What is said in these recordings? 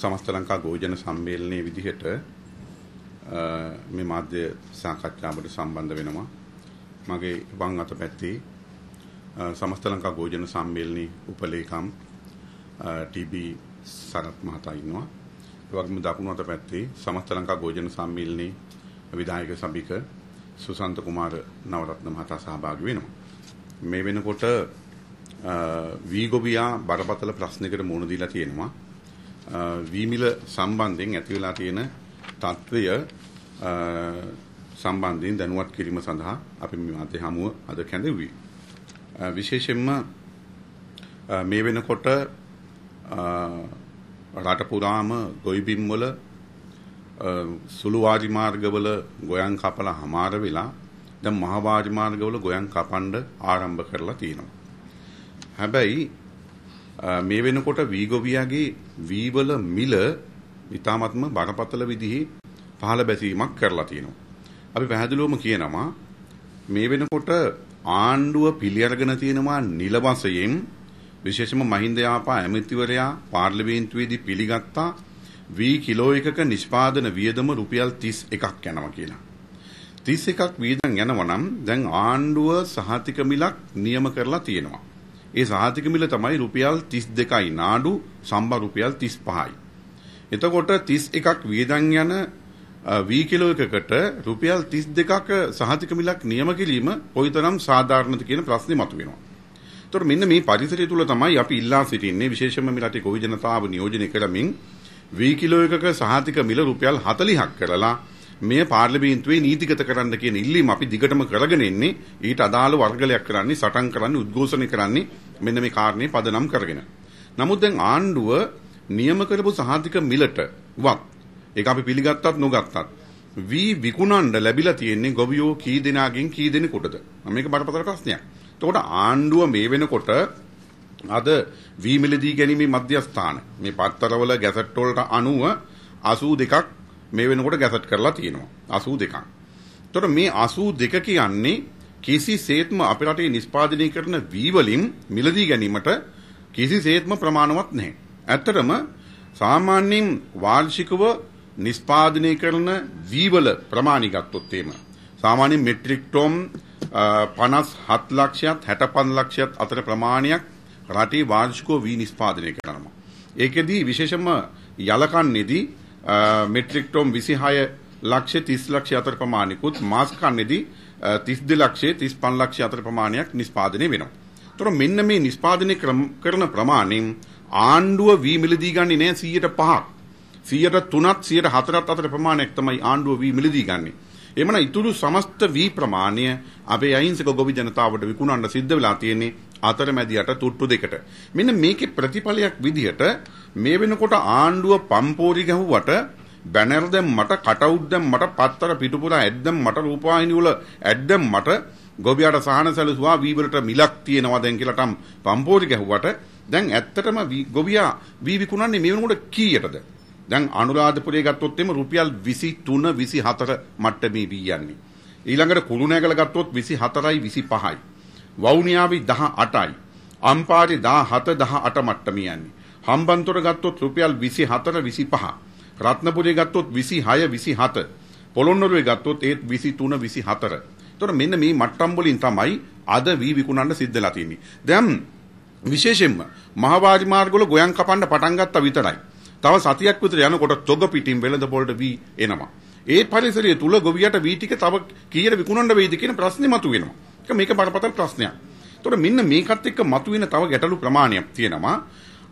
සමස්ත ලංකා ගෝජන සම්මේලනයේ විදිහට මේ මාධ්‍ය සාකච්ඡාවට සම්බන්ධ වෙනවා. මගේ වම් අත පැත්තේ සමස්ත ලංකා ගෝජන සම්මේලනයේ උපලේකම් ටීබී සරත් මහතා ඉන්නවා. ඒ වගේම දකුණු අත පැත්තේ සමස්ත ලංකා ගෝජන සම්මේලනයේ විධායක සභික සුසන්ත කුමාර නවරත්න මහතා සහභාගී වෙනවා. මේ වෙනකොට වීගොබියා බරපතල ප්‍රශ්නයකට මුහුණ දීලා තියෙනවා. වීමිල සම්බන්ධයෙන් ඇති වෙලා තියෙන తත්වය සම්බන්ධයෙන් දැනුවත් කිරීම සඳහා අපි මේ මාතේ හමුව අද කැඳෙව්වේ. විශේෂයෙන්ම මේ වෙනකොට රට පුරාම ගොවිබිම් වල සුළු වාරි මාර්ගවල ගොයන් කපලා හමාර වෙලා දැන් මහ වාරි මාර්ගවල ගොයන් කපන්න ආරම්භ කරලා තියෙනවා. හැබැයි මේ වෙනකොට වීගොවියාගේ වීවල මිල ඊ타මත්ම බරපතල විදිහේ පහළ බැසීමක් කරලා තියෙනවා. අපි පැහැදිලිවම කියනවා මේ වෙනකොට ආණ්ඩුව පිළිඅරගෙන තියෙනවා නිල වශයෙන් විශේෂම මහින්ද යාපා ඇමතිවරයා පාර්ලිමේන්තුවේදී පිළිගත්තා වී කිලෝ එකක නිෂ්පාදන වියදම රුපියල් 31ක් යනවා කියලා. 31ක් වියදම් යනවා නම් දැන් ආණ්ඩුව සහතික මිලක් නියම කරලා තියෙනවා. ඒ සහතික මිල තමයි රුපියල් 32යි නාඩු සම්බා රුපියල් 35යි. එතකොට 31ක් වියදම් යන වී කිලෝ එකකට රුපියල් 32ක සහතික මිලක් නියම කිරීම කොයිතරම් සාධාරණද කියන ප්‍රශ්නේ මතුවෙනවා. එතකොට මෙන්න මේ පරිසරය තුල තමයි අපි ඉල්ලා සිටින්නේ විශේෂයෙන්ම මේ රටේ කොවිජනතාව නියෝජනය කරමින් වී කිලෝ එකක සහතික මිල රුපියල් 40ක් කරලා මෙය පාර්ලිමේන්තුවේ නීතිගත කරන්න කියන ඉල්ලීම අපි දිගටම කරගෙන ඉන්නේ ඊට අදාළ වර්ගලයක් කරන්නේ සටන් කරන්නේ උද්ඝෝෂණය කරන්නේ මෙන්න මේ කාරණේ පදනම් කරගෙන. නමුත් දැන් ආණ්ඩුව නියම කරපු සහාධික මිලට වත් ඒක අපි පිළිගත්තත් නොගත්තත් වී විකුණන්න ලැබිලා තියෙන්නේ ගොවියෝ කී දෙනාගෙන් කී දෙනෙකුටද? මේක බරපතල ප්‍රශ්නයක්. එතකොට ආණ්ඩුව මේ වෙනකොට අද වී මිලදී ගැනීමේ මධ්‍යස්ථාන මේ පත්තරවල ගැසට් වලට අනුව 82ක් මේ වෙනකොට ගැසට් කරලා තියෙනවා 82ක්. එතකොට මේ 82 කියන්නේ කිසිසේත්ම අපේ රටේ නිෂ්පාදනය කරන වී වලින් මිලදී ගැනීමට කිසිසේත්ම ප්‍රමාණවත් නැහැ. ඇත්තටම සාමාන්‍යයෙන් වාර්ෂිකව නිෂ්පාදනය කරන වීවල ප්‍රමාණි ගත්තොත් එහෙම සාමාන්‍ය මෙට්‍රික් ටොන් 57 ලක්ෂයත් 65 ලක්ෂයත් අතර ප්‍රමාණයක් රටේ වාර්ෂිකව වී නිෂ්පාදනය කරනවා. ඒකෙදී විශේෂම යලකන්නේදී මෙට්‍රික් ටොම් 26 ලක්ෂ 30 ලක්ෂ අතර ප්‍රමාණිකුත් මාස් කන්නේදී 32 ලක්ෂයේ 35 ලක්ෂ අතර ප්‍රමාණයක් නිෂ්පාදනය වෙනවා. ඒතර මෙන්න මේ නිෂ්පාදනය කරන ප්‍රමාණයෙන් ආණ්ඩුව වී මිලදී ගන්නේ නැහැ 105ක්. 103ත් 104ත් අතර ප්‍රමාණයක් තමයි ආණ්ඩුව වී මිලදී ගන්නේ. එමන ඉතුරු සමස්ත වී ප්‍රමාණය අපේ අහිංසක ගොවි ජනතාවට විකුණන්න සිද්ධ වෙලා තියෙන්නේ අතරමැදියට තුට්ටු දෙකට. මෙන්න මේකේ ප්‍රතිඵලයක් විදිහට මේ වෙනකොට ආණ්ඩුව පම්පෝරි ගැහුවට බැනර් දැම් මට කටවුට් දැම් මට පත්තර පිටුපුරා ඇද්දම් මට රූපවාහිනී වල ඇද්දම් මට ගොබියාට සහන සැලසුවා වීවරට මිලක් තියෙනවා දැන් කියලා ටම් පම්පෝරි ගැහුවට දැන් ඇත්තටම ගොබියා වී විකුණන්නේ මේ වෙනකොට කීයටද? දැන් අනුරාධපුරේ ගත්තොත් එimhe රුපියල් 23 24 මට්ටමේ වී යන්නේ. ඊළඟට කුළුණෑගල ගත්තොත් 24යි 25යි. වවුනියාවි 18යි. අම්පාරි 17 18 මට්ටමේ යන්නේ. හම්බන්තොට ගත්තොත් රුපියල් 24 25. රත්නපුරේ ගත්තොත් 26 27. පොළොන්නරුවේ ගත්තොත් ඒත් 23 24. එතකොට මෙන්න මේ මට්ටම් වලින් තමයි අද වී විකුණන්න සිද්ධලා තියෙන්නේ. දැන් විශේෂයෙන්ම මහවාරි මාර්ගවල ගොයන් කපන්න පටන් ගත්තා විතරයි. තව සතියක් විතර යනකොට තොග පිටින් වෙළඳ පොළට වී එනවා. ඒ පරිසරය තුල ගොවියට වී ටික තව කීයට විකුණන්න වෙයිද කියන ප්‍රශ්නේ මතුවෙනවා. එක මේක බරපතල ප්‍රශ්නයක්. එතකොට මෙන්න මේකත් එක්ක මතුවෙන තව ගැටලු ප්‍රමාණයක් තියෙනවා.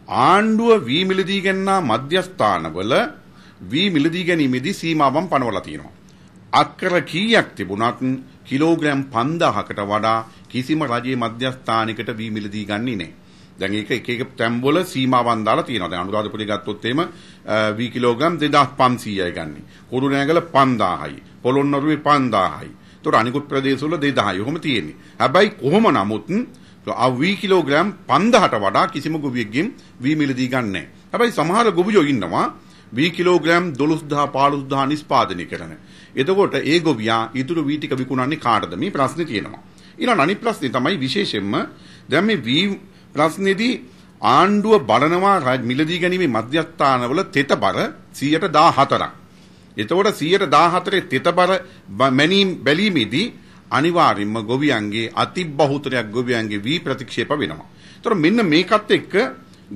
ආණ්ඩුව වී මිලදී ගන්නා මධ්‍යස්ථානවල වී මිලදී ගැනීමේදී සීමාවන් පනවලා තියෙනවා. අක්කර කීයක් තිබුණත් කිලෝග්‍රෑම් 5000කට වඩා කිසිම රජයේ මධ්‍යස්ථානයකට වී මිලදී ගන්නේ නැහැ. දැන් ඒක එක එක තැම්බොල සීමාවන් දාලා තියෙනවා. දැන් අනුරාධපුරේ ගත්තොත් එහෙම 20 කිලෝග්‍රෑම් 2500යි ගන්න. කුරුණෑගල 5000යි. පොළොන්නරුවේ 5000යි. ඒතොර අනිකුත් ප්‍රදේශවල 2000 කොහොම තියෙන්නේ. හැබැයි කොහොම නමුත් අවී කිලෝග්‍රෑම් 5000ට වඩා කිසිම ගොවියෙක්ගෙන් වී මිල දී ගන්නෑ. හැබැයි සමහර ගොවියෝ ඉන්නවා වී කිලෝග්‍රෑම් 12000 15000 නිෂ්පාදනය කරන. එතකොට ඒ ගොවියා ඉතුරු වී ටික විකුණන්නේ කාටද? මේ ප්‍රශ්නේ තියෙනවා. ඊළඟ අනිත් ප්‍රශ්නේ තමයි විශේෂයෙන්ම දැන් මේ වී ප්‍රශ්නේදී ආණ්ඩුව බලනවා මිලදී ගැනීමේ මධ්‍යස්ථානවල තෙතබර 114ක්. එතකොට 114 තිතබර මැනීම් බැලීමේදී අනිවාර්යයෙන්ම ගොවියන්ගේ අතිබහුතරයක් ගොවියන්ගේ වී ප්‍රතික්ෂේප වෙනවා. ඒතර මෙන්න මේකත් එක්ක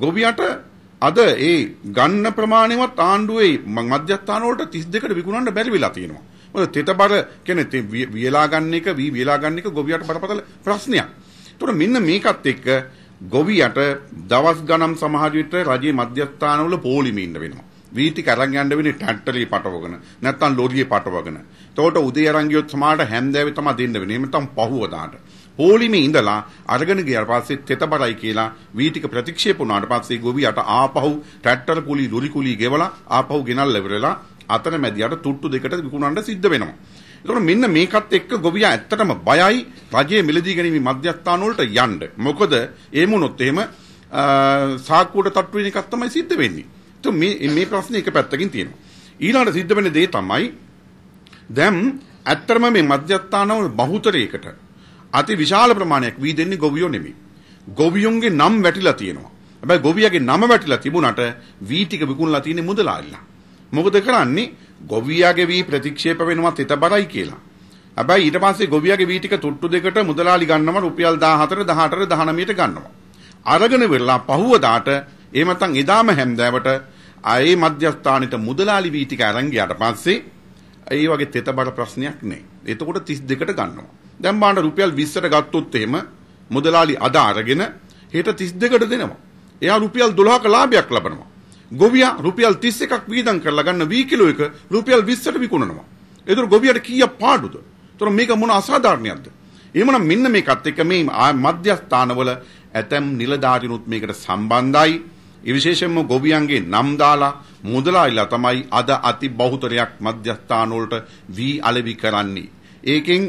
ගොවියට අද ඒ ගන්න ප්‍රමාණයවත් ආණ්ඩුවේ මධ්‍යස්ථාන වලට 32ට විකුණන්න බැරි වෙලා තියෙනවා. මොකද තෙතබර කියන්නේ වියලා ගන්න එක වී වියලා ගන්න එක ගොවියට බරපතල ප්‍රශ්නයක්. ඒතර මෙන්න මේකත් එක්ක ගොවියට දවස් ගණන් සමහර විට රජයේ මධ්‍යස්ථානවල පෝලිමේ ඉන්න වෙනවා. වී ටික අරන් යන්න වෙන්නේ ටැන්ටලි පටවගෙන නැත්නම් ලොරියේ පටවගෙන. එතකොට උදේ අරන් ගියොත් සමහරට හැන්දෑවේ තමයි දෙන්න වෙන්නේ. එහෙම නැත්නම් පහුවදාට. පොලිමේ ඉඳලා අරගෙන ගියාට පස්සේ තෙතබරයි කියලා වී ටික ප්‍රතික්ෂේප වුණාට පස්සේ ගොවියට ආපහු ට්‍රැක්ටර් කුලි ලොරි කුලි ගෙවලා ආපහු ගෙනල්ලා ඉවරලා අතන මැදියට තුට්ටු දෙකට විකුණන්න සිද්ධ වෙනවා. එතකොට මෙන්න මේකත් එක්ක ගොවියා ඇත්තටම බයයි රජයේ මිලදී ගැනීම මධ්‍යස්ථාන වලට යන්න. මොකද එහෙම වුණොත් එහෙම සාක්කුවට තට්ටු වෙන එකක් තමයි සිද්ධ වෙන්නේ. તો මේ මේ ප්‍රශ්නේ එක පැත්තකින් තියෙනවා ඊළඟට සිද්ධ වෙන දේ තමයි දැන් ඇත්තරම මේ මධ්‍යස්ථානවල බහුතරයකට අති විශාල ප්‍රමාණයක් වී දෙන්නේ ගොවියෝ නෙමෙයි ගොවියොන්ගේ නම් වැටිලා තියෙනවා හැබැයි ගොවියාගේ නම වැටිලා තිබුණාට වී ටික විකුණලා තියෙන්නේ මුදලාලිලා මොකද කරන්නේ ගොවියාගේ වී ප්‍රතික්ෂේප වෙනවා තෙතබරයි කියලා හැබැයි ඊට පස්සේ ගොවියාගේ වී ටික තුට්ටු දෙකට මුදලාලි ගන්නවා රුපියල් 14 18 19ට ගන්නවා. අරගෙන වෙලා පහුවදාට එහෙම නැත්නම් එදාම හැන්දෑවට ආයේ මධ්‍යස්ථානෙට මුදලාලි වී ටික අරන් ගියාට පස්සේ ඒ වගේ තෙතබර ප්‍රශ්නයක් නැහැ. එතකොට 32ට ගන්නවා. දැන් බාන්න රුපියල් 20ට ගත්තොත් එහෙම මුදලාලි අද අරගෙන හෙට 32ට දෙනවා. එයා රුපියල් 12ක ලාභයක් ලබනවා. ගොවියා රුපියල් 31ක් වීදම් කරලා ගන්න වී කිලෝ එක රුපියල් 20ට විකුණනවා. ඒතර ගොවියට කීයක් පාඩුද? ඒතර මේක මොන අසාධාරණයක්ද? එහෙමනම් මෙන්න මේකත් එක්ක මේ මධ්‍යස්ථානවල ඇතම් නිලධාරිනුත් මේකට සම්බන්ධයි. ඒ විශේෂයෙන්ම ගොවියන්ගේ නම් දාලා මුදලායිලා තමයි අද අති බහුතරයක් මධ්‍යස්ථාන වලට වී අලෙවි කරන්නේ. ඒකෙන්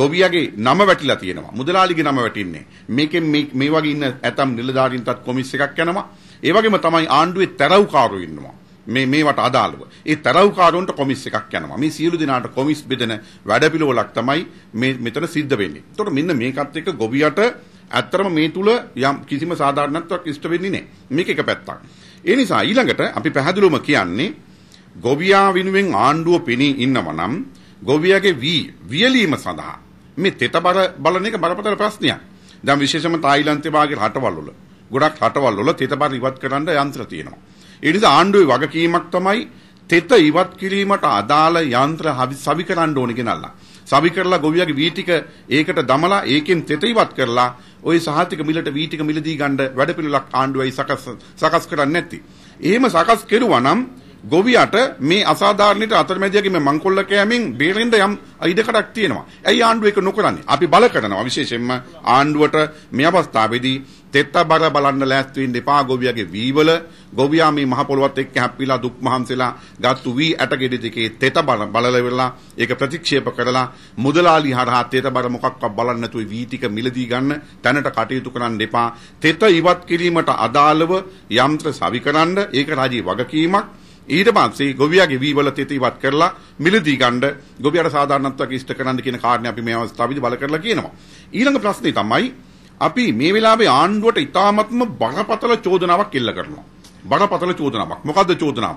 ගොවියගේ නම වැටිලා තියෙනවා. මුදලාලිගේ නම වැටින්නේ. මේකෙන් මේ වගේ ඉන්න ඇතම් නිලධාරීන්ටත් කොමිස් එකක් යනවා. ඒ වගේම තමයි ආණ්ඩුවේ තරව්කාරයෝ ඉන්නවා. මේ මේවට අදාළව. ඒ තරව්කාරයන්ට කොමිස් එකක් යනවා. මේ සියලු දෙනාට කොමිස් බෙදෙන වැඩපිළිවෙලක් තමයි මේ මෙතන සිද්ධ වෙන්නේ. ඒතකොට මෙන්න මේකත් එක්ක ගොවියට ඇත්තරම මේ තුල යම් කිසිම සාධාරණත්වයක් ඉෂ්ට වෙන්නේ නැහැ. මේක එක පැත්තක්. ඒ නිසා ඊළඟට අපි පැහැදිලිවම කියන්නේ ගොවියා වෙනුවෙන් ආණ්ඩුව පෙනී ඉන්නවා නම් ගොවියාගේ වී වියලීම සඳහා මේ තෙතබර බලන එක බරපතල ප්‍රශ්නයක්. දැන් විශේෂම තායිලන්තේ වාගේ රටවල් වල ගොඩක් රටවල් වල තෙතබර ඉවත් කරන්න යන්ත්‍ර තියෙනවා. ඒ නිසා ආණ්ඩුවේ වගකීමක් තමයි තෙත ඉවත් කිරීමට අදාළ යන්ත්‍ර සවි කරන්න ඕනේ කියලා. සවි කරලා ගොවියාගේ වී ටික ඒකට දමලා ඒකෙන් තෙත ඉවත් කරලා ওই සහතික මිලට වී ටික මිලදී ගන්න වැඩපිළිවෙලක් ආණ්ඩුවයි සකස් සකස් කරන්නේ නැති. එහෙම සකස් කෙරුවා නම් ගොවියට මේ අසාධාරණයට අතරමැදියාගේ මේ මංකොල්ල කෑමෙන් බේරෙන්න යම් ඉඩකඩක් තියෙනවා. ඇයි ආණ්ඩුව ඒක නොකරන්නේ? අපි බල කරනවා විශේෂයෙන්ම ආණ්ඩුවට මේ අවස්ථාවේදී තෙත්තබර බලන්න ලෑස්ති වෙන්න එපා ගොවියාගේ වීවල ගොවියා මේ මහ පොළොවත් එක්ක හැප්පිලා දුක් මහන්සිලා ගත්තු වී ඇටගෙඩි දෙකේ තෙතබර බලලා වෙලා ඒක ප්‍රතික්ෂේප කරලා මුදලාලි හරහා තෙතබර මොකක්වත් බලන්නේ නැතුව වී ටික මිලදී ගන්න තැනට කටයුතු කරන්න එපා තෙත ඉවත් කිරීමට අදාළව යන්ත්‍ර සවිකරන්න ඒක රාජී වගකීමක් ඊට පස්සේ ගොවියාගේ වී වල තෙත ඉවත් කරලා මිලදී ගන්න ගොවියාට සාධාරණත්වයක් ඉෂ්ට කරනන්ද කියන කාරණේ අපි මේ අවස්ථාවේදී බල කරලා කියනවා. ඊළඟ ප්‍රශ්නේ තමයි අපි මේ වෙලාවේ ආණ්ඩුවට ඉතාමත්ම බරපතල චෝදනාවක් එල්ල කරනවා. බරපතල චෝදනාවක්. මොකද්ද චෝදනාව?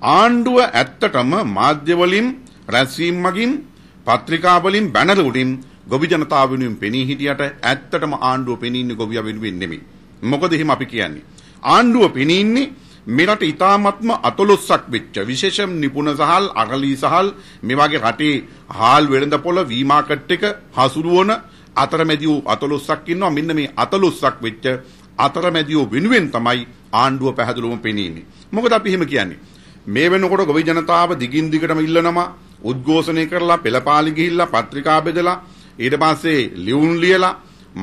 ආණ්ඩුව ඇත්තටම මාධ්‍ය වලින් රැස්වීම් මගින් පත්‍රිකා වලින් බැනර උඩින් ගොවි ජනතාව වෙනුවෙන් පෙනී හිටියට ඇත්තටම ආණ්ඩුව පෙනී ඉන්නේ ගොවියා වෙනුවෙන් නෙමෙයි. මොකද එහෙම අපි කියන්නේ. ආණ්ඩුව පෙනී ඉන්නේ මෙරට ඊ타ත්ම අතලොස්සක් වෙච්ච විශේෂ නිපුණ සහල් අරලී සහල් මේ වගේ රටේ හාල් වෙළඳ පොළ වී මාකට් එක හසුරුවන අතරමැදියෝ අතලොස්සක් ඉන්නවා මෙන්න මේ අතලොස්සක් වෙච්ච අතරමැදියෝ වෙනුවෙන් තමයි ආණ්ඩුව පැහැදිලිවම පෙනීමේ මොකද අපි එහෙම කියන්නේ මේ වෙනකොට ගොවි ජනතාව දිගින් දිගටම ඉල්ලනවා උද්ඝෝෂණය කරලා පෙළපාලි ගිහිල්ලා පත්‍රිකා බෙදලා ඊට පස්සේ ලියුම් ලියලා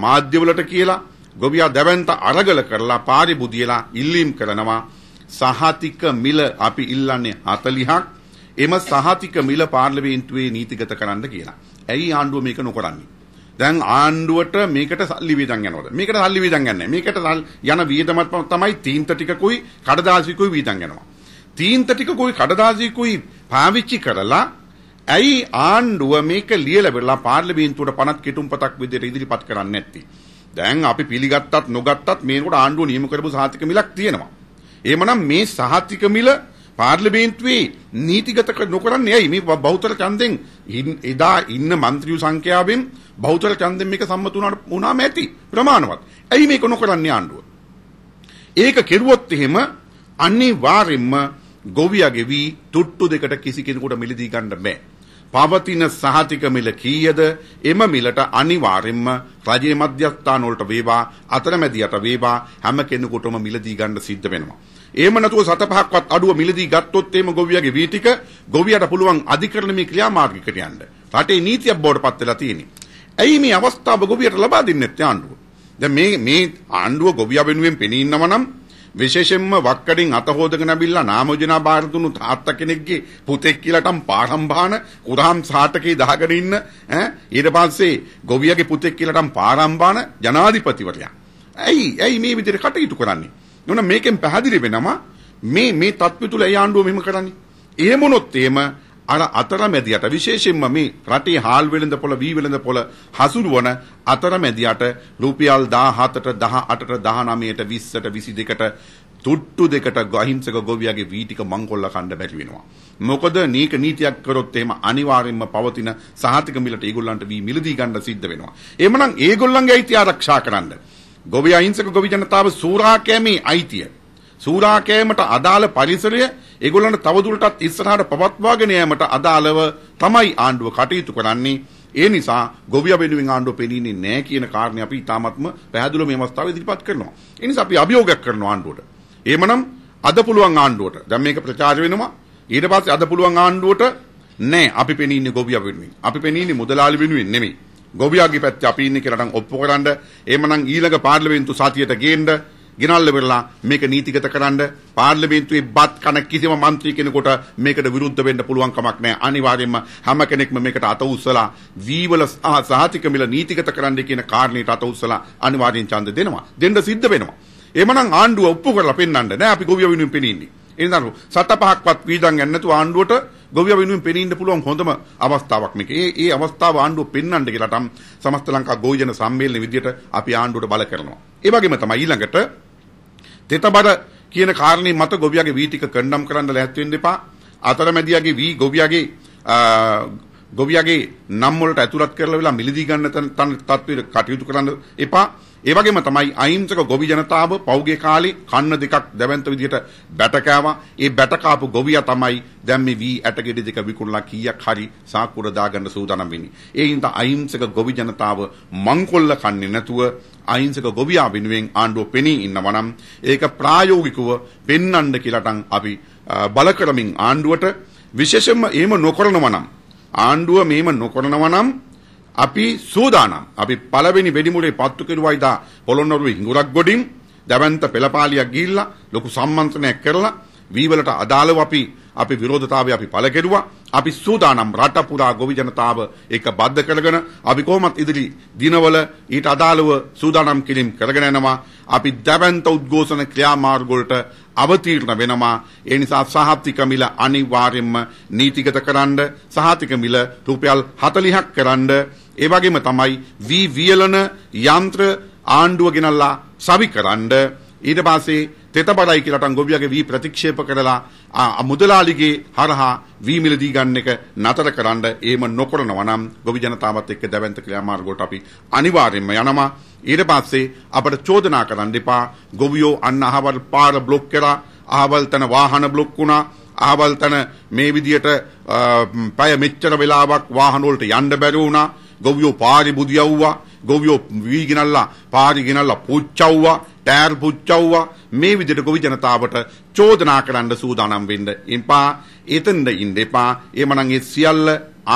මාධ්‍යවලට කියලා ගොවියා දැවැන්ත අරගල කරලා පාරිබුදියලා ඉල්ලීම් කරනවා සහතික මිල අපි ඉල්ලන්නේ 40ක්. එම සහතික මිල පාර්ලිමේන්තුවේ නීතිගත කරන්න කියලා. ඇයි ආණ්ඩුව මේක නොකරන්නේ? දැන් ආණ්ඩුවට මේකට සල්ලි වේදන් යනවද? මේකට සල්ලි වේදන් යන්නේ. මේකට යන වියදමත් තමයි තීන්ත ටිකකුයි කඩදාසිකුයි වේදන් යනවා. තීන්ත ටිකකුයි කඩදාසිකුයි පාවිච්චි කරලා ඇයි ආණ්ඩුව මේක ලියලා බලලා පාර්ලිමේන්තුවට පනත් කෙටුම්පතක් විදිහට ඉදිරිපත් කරන්නේ නැත්තේ? දැන් අපි පිළිගත්තත් නොගත්තත් මේකට ආණ්ඩුව නියම කරපු සාතික මිලක් තියෙනවා. එමනම් මේ සහතික මිල පාර්ලිමේන්තුවේ නීතිගත නොකරන්නේ ඇයි මේ බෞද්ධ ඡන්දෙන් එදා ඉන්න മന്ത്രിයු සංඛ්‍යාවෙන් බෞද්ධ ඡන්දෙන් මේක සම්මත වුණාට වුණාම ඇති ප්‍රමාණවත්. ඇයි මේක නොකරන්නේ ආණ්ඩුව? ඒක කෙරුවොත් එහෙම අනිවාර්යෙන්ම ගොවියගේ වී තුට්ටු දෙකට කිසි කෙනෙකුට මිලදී ගන්න බෑ. පවතින සහතික මිල කීයද එම මිලට අනිවාර්යෙන්ම රජයේ මධ්‍යස්ථාන වලට වේවා අතරමැදියට වේවා හැම කෙනෙකුටම මිලදී ගන්න සිද්ධ වෙනවා. එහෙම නැතුව සත පහක්වත් අඩුව මිලදී ගත්තොත් එimhe ගොවියාගේ වී ටික ගොවියට පුළුවන් අධිකරණමය ක්‍රියාමාර්ගයකට යන්න. රටේ නීතියක් බවට පත් වෙලා තියෙන්නේ. ඇයි මේ අවස්ථාව ගොවියට ලබා දෙන්නේ නැත්තේ ආණ්ඩුව? දැන් මේ මේ ආණ්ඩුව ගොවියා වෙනුවෙන් පෙනී ඉන්නවා නම් විශේෂයෙන්ම වක්කඩින් අත හොදගෙන අවිල්ලා නාමෝජනා බාර දුණු තාත්තා කෙනෙක්ගේ පුතෙක් කියලාටම් පාඩම් බාන කුරාම් සාටකේ දාගෙන ඉන්න ඈ ඊට පස්සේ ගොවියගේ පුතෙක් කියලාටම් පාඩම් බාන ජනාධිපතිවරයා. ඇයි ඇයි මේ විදිහට කටයුතු කරන්නේ? නෝන මේකෙන් පැහැදිලි වෙනවා මේ මේ තත්ත්වය තුල ඒ ආණ්ඩුව මෙහෙම කරන්නේ. එහෙම වුණොත් එහෙම අර අතරමැදියට විශේෂයෙන්ම මේ රටේ හාල් වෙළඳ පොළ වී වෙළඳ පොළ හසුරුවන අතරමැදියට රුපියල් 17ට 18ට 19ට 20ට 22ට තුට්ටු දෙකට අහිංසක ගොවියාගේ වී ටික මංකොල්ල කන්න බැරි වෙනවා. මොකද නීක නීතියක් කරොත් එහෙම අනිවාර්යයෙන්ම පවතින සහතික මිලට ඒගොල්ලන්ට වී මිලදී ගන්න සිද්ධ වෙනවා. එhmenan ඒගොල්ලන්ගේ අයිතිය ආරක්ෂා කරන්න. ගොවි අහිංසක ගොවි ජනතාව සූරා කැමී අයිතිය සූරා කෑමට අදාළ පරිසරය ඒගොල්ලන්ට තවදුරටත් ඉස්සරහට පවත්වාගෙන යාමට අදාළව තමයි ආණ්ඩුව කටයුතු කරන්නේ. ඒ නිසා ගොවිය වෙනුවෙන් ආණ්ඩුව පෙනීන්නේ නැහැ කියන කාරණේ අපි ඊටාත්ම පැහැදිලිව මේ අවස්ථාවේ ඉදිරිපත් කරනවා. ඒ නිසා අපි අභියෝගයක් කරනවා ආණ්ඩුවට. එහෙමනම් අද පුළුවන් ආණ්ඩුවට දැන් මේක ප්‍රචාර වෙනවා. ඊට පස්සේ අද පුළුවන් ආණ්ඩුවට නෑ අපි පෙනීන්නේ ගොවිය වෙනුවෙන්. අපි පෙනීන්නේ මුදලාලි වෙනුවෙන් නෙමෙයි. ගොවියාගේ පැත්තේ අපි ඉන්නේ කියලා නම් ඔප්පු කරන්න. එහෙමනම් ඊළඟ පාර්ලිමේන්තු සතියට ගේන්න ගෙනල්ල වෙලා මේක නීතිගත කරන්න පාර්ලිමේන්තුවේ බත් කන කිසිම മന്ത്രി කෙනෙකුට මේකට විරුද්ධ වෙන්න පුළුවන් කමක් නැහැ. අනිවාර්යයෙන්ම හැම කෙනෙක්ම මේකට අත උස්සලා වීවල සහ සහතික මිල නීතිගත කරන්න කියන කාරණේට අත උස්සලා අනිවාර්යෙන් ඡන්ද දෙනවා. දෙන්න සිද්ධ වෙනවා. එමනම් ආණ්ඩුව ඔප්පු කරලා පෙන්වන්න නෑ අපි ගොවිය වෙනුවෙන් පෙනින්නේ. එනිසා සත පහක්වත් වීදම් යන්නේ නැතුව ආණ්ඩුවට ගොවිය වෙනුවෙන් පෙනින්න පුළුවන් හොඳම අවස්ථාවක් මේක. ඒ ඒ අවස්ථාව ආණ්ඩුව පෙන්වන්න කියලා තම සමස්ත ලංකා ගෝවිජන සම්මේලන විදියට අපි ආණ්ඩුවට බල කරනවා. ඒ වගේම තමයි ඊළඟට තෙතබර කියන කාරණේ මත ගොවියාගේ වී ටික කණ්ඩම් කරන්න ලැහැත් වෙන්න එපා. අතරමැදියාගේ වී ගොවියාගේ ගොවියගේ නම් වලට ඇතුළත් කරලා වෙලා මිලදී ගන්න තත්ත්වයට කටයුතු කරන්න එපා. ඒ වගේම තමයි අහිංසක ගොවි ජනතාව පෞගේ කාලේ කන්න දෙකක් දැවැන්ත විදිහට බැටකෑවා. ඒ බැටකාපු ගොවියා තමයි දැන් මේ වී ඇටගෙඩි දෙක විකුණලා කීයක් හරි සාකුර දාගන්න සූදානම් වෙන්නේ. ඒ හින්දා අහිංසක ගොවි ජනතාව මංකොල්ල කන්නේ නැතුව අහිංසක ගොවියා වෙනුවෙන් ආණ්ඩුව පෙනී ඉන්නවා නම් ඒක ප්‍රායෝගිකව පෙන්වන්න කියලාටන් අපි බල කරමින් ආණ්ඩුවට විශේෂයෙන්ම එහෙම නොකරනවා නම් ආණ්ඩුව මෙහෙම නොකරනවා නම් අපි සූදානම්. අපි පළවෙනි වෙඩිමුලේ පත්තු කෙරුවා ඉදා පොළොන්නරුවේ හිඟුරක් ගොඩින් දැවැන්ත පෙළපාලියක් ගිහිල්ලා ලොකු සම්මන්ත්‍රණයක් කරලා වීවලට අදාළව අපි අපි විරෝධතාවය අපි පළ කෙරුවා. අපි සූදානම් රට පුරා ගොවි ජනතාව ඒක බද්ධ කරගෙන අපි කොහොමත් ඉදිරි දිනවල ඊට අදාළව සූදානම් කිරීම කරගෙන යනවා. අපි දැවැන්ත උද්ඝෝෂණ ක්‍රියාමාර්ග වලට අවතීර්ණ වෙනවා. ඒ නිසා සහතික මිල අනිවාර්යයෙන්ම නීතිගත කරන්න සහතික මිල රුපියල් 40ක් කරන්න ඒ වගේම තමයි වී වියලන යන්ත්‍ර ආණ්ඩුව ගෙනල්ලා සවි කරන්න ඊට පස්සේ තෙතබරයි කියලා තන් ගොවියගේ වී ප්‍රතික්ෂේප කරලා මුදලාලිගේ හරහා වී මිලදී ගන්න එක නතර කරන්න ඒම නොකරනවා නම් ගොවි ජනතාවත් එක්ක දැවැන්ත ක්‍රියාමාර්ගවලට අපි අනිවාර්යයෙන්ම යනවා ඊට පස්සේ අපට චෝදනා කරන්න එපා ගොවියෝ අන්න අහවල් පාර බ්ලොක් කරලා අහවල් තන වාහන බ්ලොක් වුණා අහවල් තන මේ විදියට පැය මෙච්චර වෙලාවක් වාහන වලට යන්න බැරි වුණා ගොවියෝ පාරි බුදියව්වා ගොවියෝ වී ගිනල්ලා පාරි ගිනල්ලා පුච්චවුවා ටෑර් පුච්චවුවා මේ විදිහට ගොවි ජනතාවට චෝදනා කරන්න සූදානම් වෙන්න එපා එතනද ඉන්න එපා එමනම් ඒ සියල්ල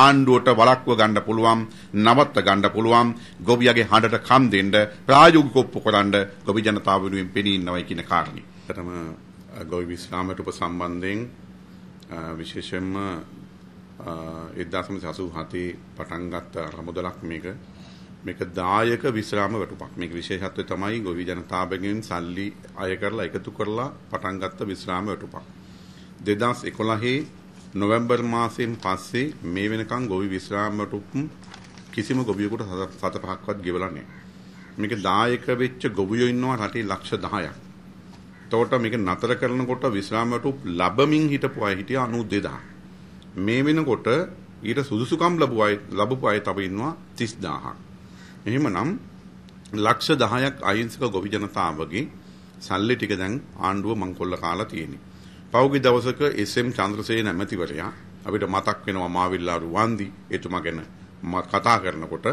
ආණ්ඩුවට වළක්ව ගන්න පුළුවන් නවත්ත ගන්න පුළුවන් ගොවියගේ හඬට කම් දෙන්න ප්‍රායෝගික ඔප්පු කරන්න ගොවි ජනතාව වෙනුවෙන් පෙනී ඉන්නවයි කියන කාරණේ. ඇත්තටම ගොවි විශ්‍රාමයට උප සම්බන්ධයෙන් විශේෂයෙන්ම 1987 පටන් ගත්ත රමුදලක් මේක මේක දායක විශ්‍රාම වැටුපක්. මේක විශේෂත්වය තමයි ගොවි ජනතාවගෙන් සල්ලි අය කරලා එකතු කරලා පටන් ගත්ත විශ්‍රාම වැටුපක්. 2011 නොවැම්බර් මාසයෙන් පස්සේ මේ වෙනකන් ගොවි විශ්‍රාම වැටුප් කිසිම ගොවියෙකුට සත පහක්වත් ගෙවලා නැහැ. මේක දායක වෙච්ච ගොවියෝ ඉන්නවා රටේ ලක්ෂ 10ක්. එතකොට මේක නතර කරනකොට විශ්‍රාම වැටුප් ලැබමින් හිටපු අය හිටියා 92000. මේ වෙනකොට ඊට සුදුසුකම් ලැබුවා ලැබපු අය තව ඉන්නවා 30000ක්. එහෙමනම් ලක්ෂ 10ක් අහිංසක ගොවි ජනතාවගේ සල්ලි ටික දැන් ආණ්ඩුව මංකොල්ල කාලා තියෙන්නේ. පෞගි දවසක එස්.එම්. චන්ද්‍රසේන ඇමතිවරයා අපිට මතක් වෙනවා මාවිල්ලාරු වන්දි එතුමා ගැන කතා කරනකොට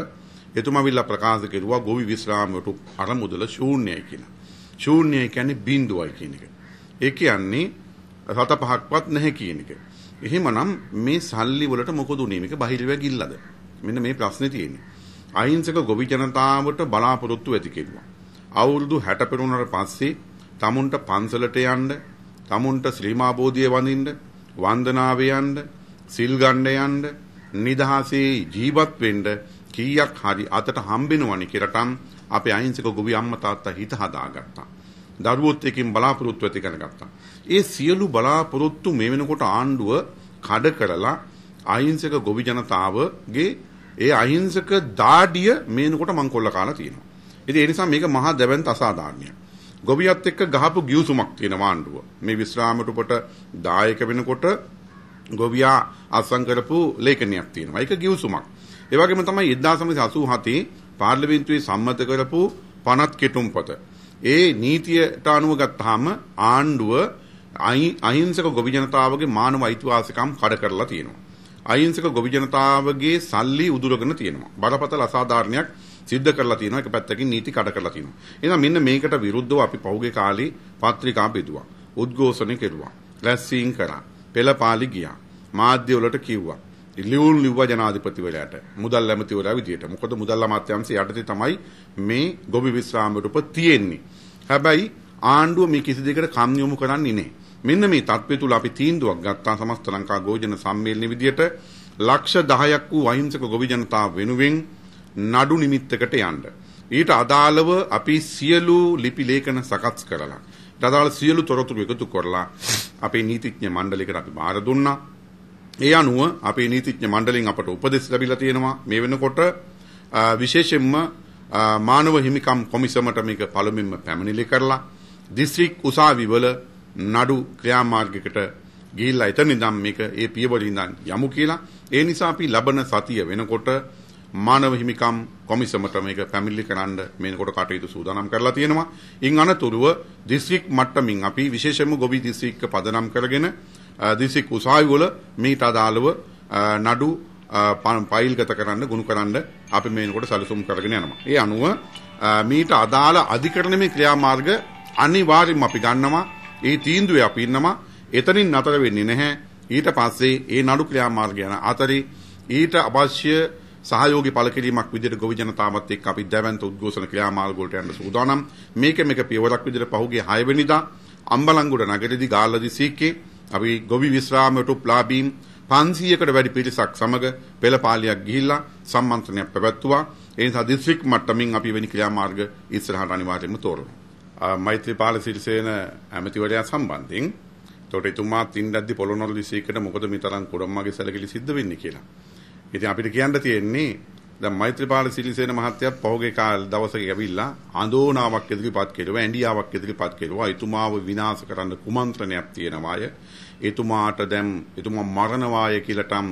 එතුමාවිල්ලා ප්‍රකාශ කෙරුවා ගොවි විශ්‍රාමයට අරමුදල ශූන්‍යයි කියලා. ශූන්‍යයි කියන්නේ බිඳුවයි කියන එක. ඒ කියන්නේ රට පහක්වත් නැහැ කියන එක. එහෙමනම් මේ සල්ලි වලට මොකද උනේ මේක බහිල් වැගිල්ලද? මෙන්න මේ ප්‍රශ්නේ තියෙන්නේ. අහිංසක ගොවි ජනතාවට බලාපොරොත්තු ඇති කෙරුවා. අවුරුදු 60 පෙරමුණට පස්සේ තමුන්ට පන්සලට යන්න, තමුන්ට ශ්‍රීමා බෝධිය වඳින්න, වන්දනාවේ යන්න, සිල් ගන්න යන්න, නිදහසේ ජීවත් වෙන්න කීයක් හරි අතට හම්බෙනවනි කියලාටම් අපේ අහිංසක ගොවි අම්මා තාත්තා හිත හදාගත්තා. දරුවොත් එකකින් බලාපොරොත්තු ඇති කරගත්තා. ඒ සියලු බලාපොරොත්තු මේ වෙනකොට ආණ්ඩුව කඩ කරලා අහිංසක ගොවි ජනතාවගේ ඒ අහිංසක දාඩිය මේනකොට මං කොල්ල කාලා තියෙනවා. ඉතින් ඒ නිසා මේක මහා දැවැන්ත අසාධාරණයක්. ගොවියත් එක්ක ගහපු ගිවිසුමක් තියෙන වාණ්ඩුව. මේ විශ්‍රාමට උපට දායක වෙනකොට ගොවියා අත්සන් කරපු ලේඛනයක් තියෙනවා. ඒක ගිවිසුමක්. ඒ වගේම තමයි 1987 පාර්ලිමේන්තුවේ සම්මත කරපු පනත් කෙටුම්පත. ඒ නීතියට අනුව ගත්තාම ආණ්ඩුව අහිංසක ගොවි ජනතාවගේ මානව අයිතිවාසිකම් කඩ කරලා තියෙනවා. අහිංසක ගොවි ජනතාවගේ සල්ලි උදුරගෙන තියෙනවා. බරපතල අසාධාරණයක් සිද්ධ කරලා තියෙනවා. එක පැත්තකින් නීති කඩ කරලා තියෙනවා. එහෙනම් මෙන්න මේකට විරුද්ධව අපි පහුගිය කාලේ පත්‍රිකා බෙදුවා. උද්ඝෝෂණ කෙරුවා. රැස්වීම් කරා. පෙළපාලි ගියා. මාධ්‍ය වලට කිව්වා. ලියුම් ලිව්වා ජනාධිපතිවරයාට මුදල් ඇමතිවරයා විදියට. මොකද මුදල් අමාත්‍යාංශය යටතේ තමයි මේ ගොවි විශ්‍රාම රූප තියෙන්නේ. හැබැයි ආණ්ඩුව මේ කිසි දෙයකට කම් යොමු කරන්නේ නැහැ. මෙන්න මේ தත්ත්වය තුල අපි තීන්දුවක් ගත්තා සමස්ත ලංකා ගෝජන සම්මේලන විදියට ලක්ෂ 10ක් වූ අහිංසක ගොවි ජනතාව වෙනුවෙන් නඩු නිමිත්තකට යන්න. ඊට අදාළව අපි සියලු ලිපි ලේඛන සකස් කරලා ඊට අදාළ සියලු තොරතුරු එකතු කරලා අපේ නීතිඥ මණ්ඩලයකට අපි බාර දුන්නා. ඒ අනුව අපේ නීතිඥ මණ්ඩලෙන් අපට උපදෙස් ලැබිලා තියෙනවා. මේ වෙනකොට විශේෂයෙන්ම මානව හිමිකම් කොමිසමට මේක පළමුවෙන්ම පැමිණිලි කරලා දිස්ත්‍රික් උසාවිවල නඩු ක්‍රියාමාර්ගයකට ගිහිල්ලා එතන ඉඳන් මේක ඒ පියවර ඉඳන් යමු කියලා ඒ නිසා අපි ලබන සතිය වෙනකොට මානව හිමිකම් කොමිසමට මේක පැමිණිලි කරන්න මේනකොට කටයුතු සූදානම් කරලා තියෙනවා. ඉන් අනතුරුව දිස්ත්‍රික් මට්ටමින් අපි විශේෂයෙන්ම ගොවි දිස්ත්‍රික්ක පදනම් කරගෙන දිස්ත්‍රික් උසාවිවල මේට අදාළව නඩු පයිල්ගත කරන්න ගුණ කරන්න අපි මේනකොට සැලසුම් කරගෙන යනවා. ඒ අනුව මීට අදාළ අධිකරණමේ ක්‍රියාමාර්ග අනිවාර්යයෙන්ම අපි ගන්නවා. ඒ තීන්දුවේ අපි ඉන්නවා එතනින් නතර වෙන්නේ නැහැ. ඊට පස්සේ ඒ නඩු ක්‍රියාමාර්ග යන අතරේ ඊට අවශ්‍ය සහයෝගී පළකිරීමක් විදිහට ගොවි ජනතාවත් එක්ක අපි දැවැන්ත උද්ඝෝෂණ ක්‍රියාමාර්ග වලට යන්න සූදානම්. මේක මේක පියවරක් විදිහට පහුගිය 6 වෙනිදා අම්බලන්ගොඩ නගරෙදී ගාල්ලදි සීක්කේ අපි ගොවි විශ්‍රාමයට ප්ලාබීම් 500කට වැඩි පිරිසක් සමග පෙළපාලියක් ගිහිල්ලා සම්මන්ත්‍රණයක් පැවැත්තුවා. ඒ නිසා දිස්ත්‍රික් මට්ටමින් අපි වෙනි ක්‍රියාමාර්ග ඉස්සරහට අනිවාර්යයෙන්ම තෝරනවා. මෛත්‍රීපාල සිරිසේන ඇමතිවරයා සම්බන්ධයෙන් එතකොට එතුමාත් ඉන්නද්දි පොළොන්නරු 21කට මොකද මේ තරම් කුඩම්මගේ සැලකිලි සිද්ධ වෙන්නේ කියලා. ඉතින් අපිට කියන්න තියෙන්නේ දැන් මෛත්‍රීපාල සිරිසේන මහත්තයා පහුගිය කාල දවසක ගිහිල්ලා ආందోලනාවක් ඉදිරිපත් කෙරුවා, ඇඬියාවක් ඉදිරිපත් කෙරුවා. එතුමාව විනාශ කරන්න කුමන්ත්‍රණයක් තියෙනවාය. එතුමාට දැන් එතුමා මරණවාය කියලාටම්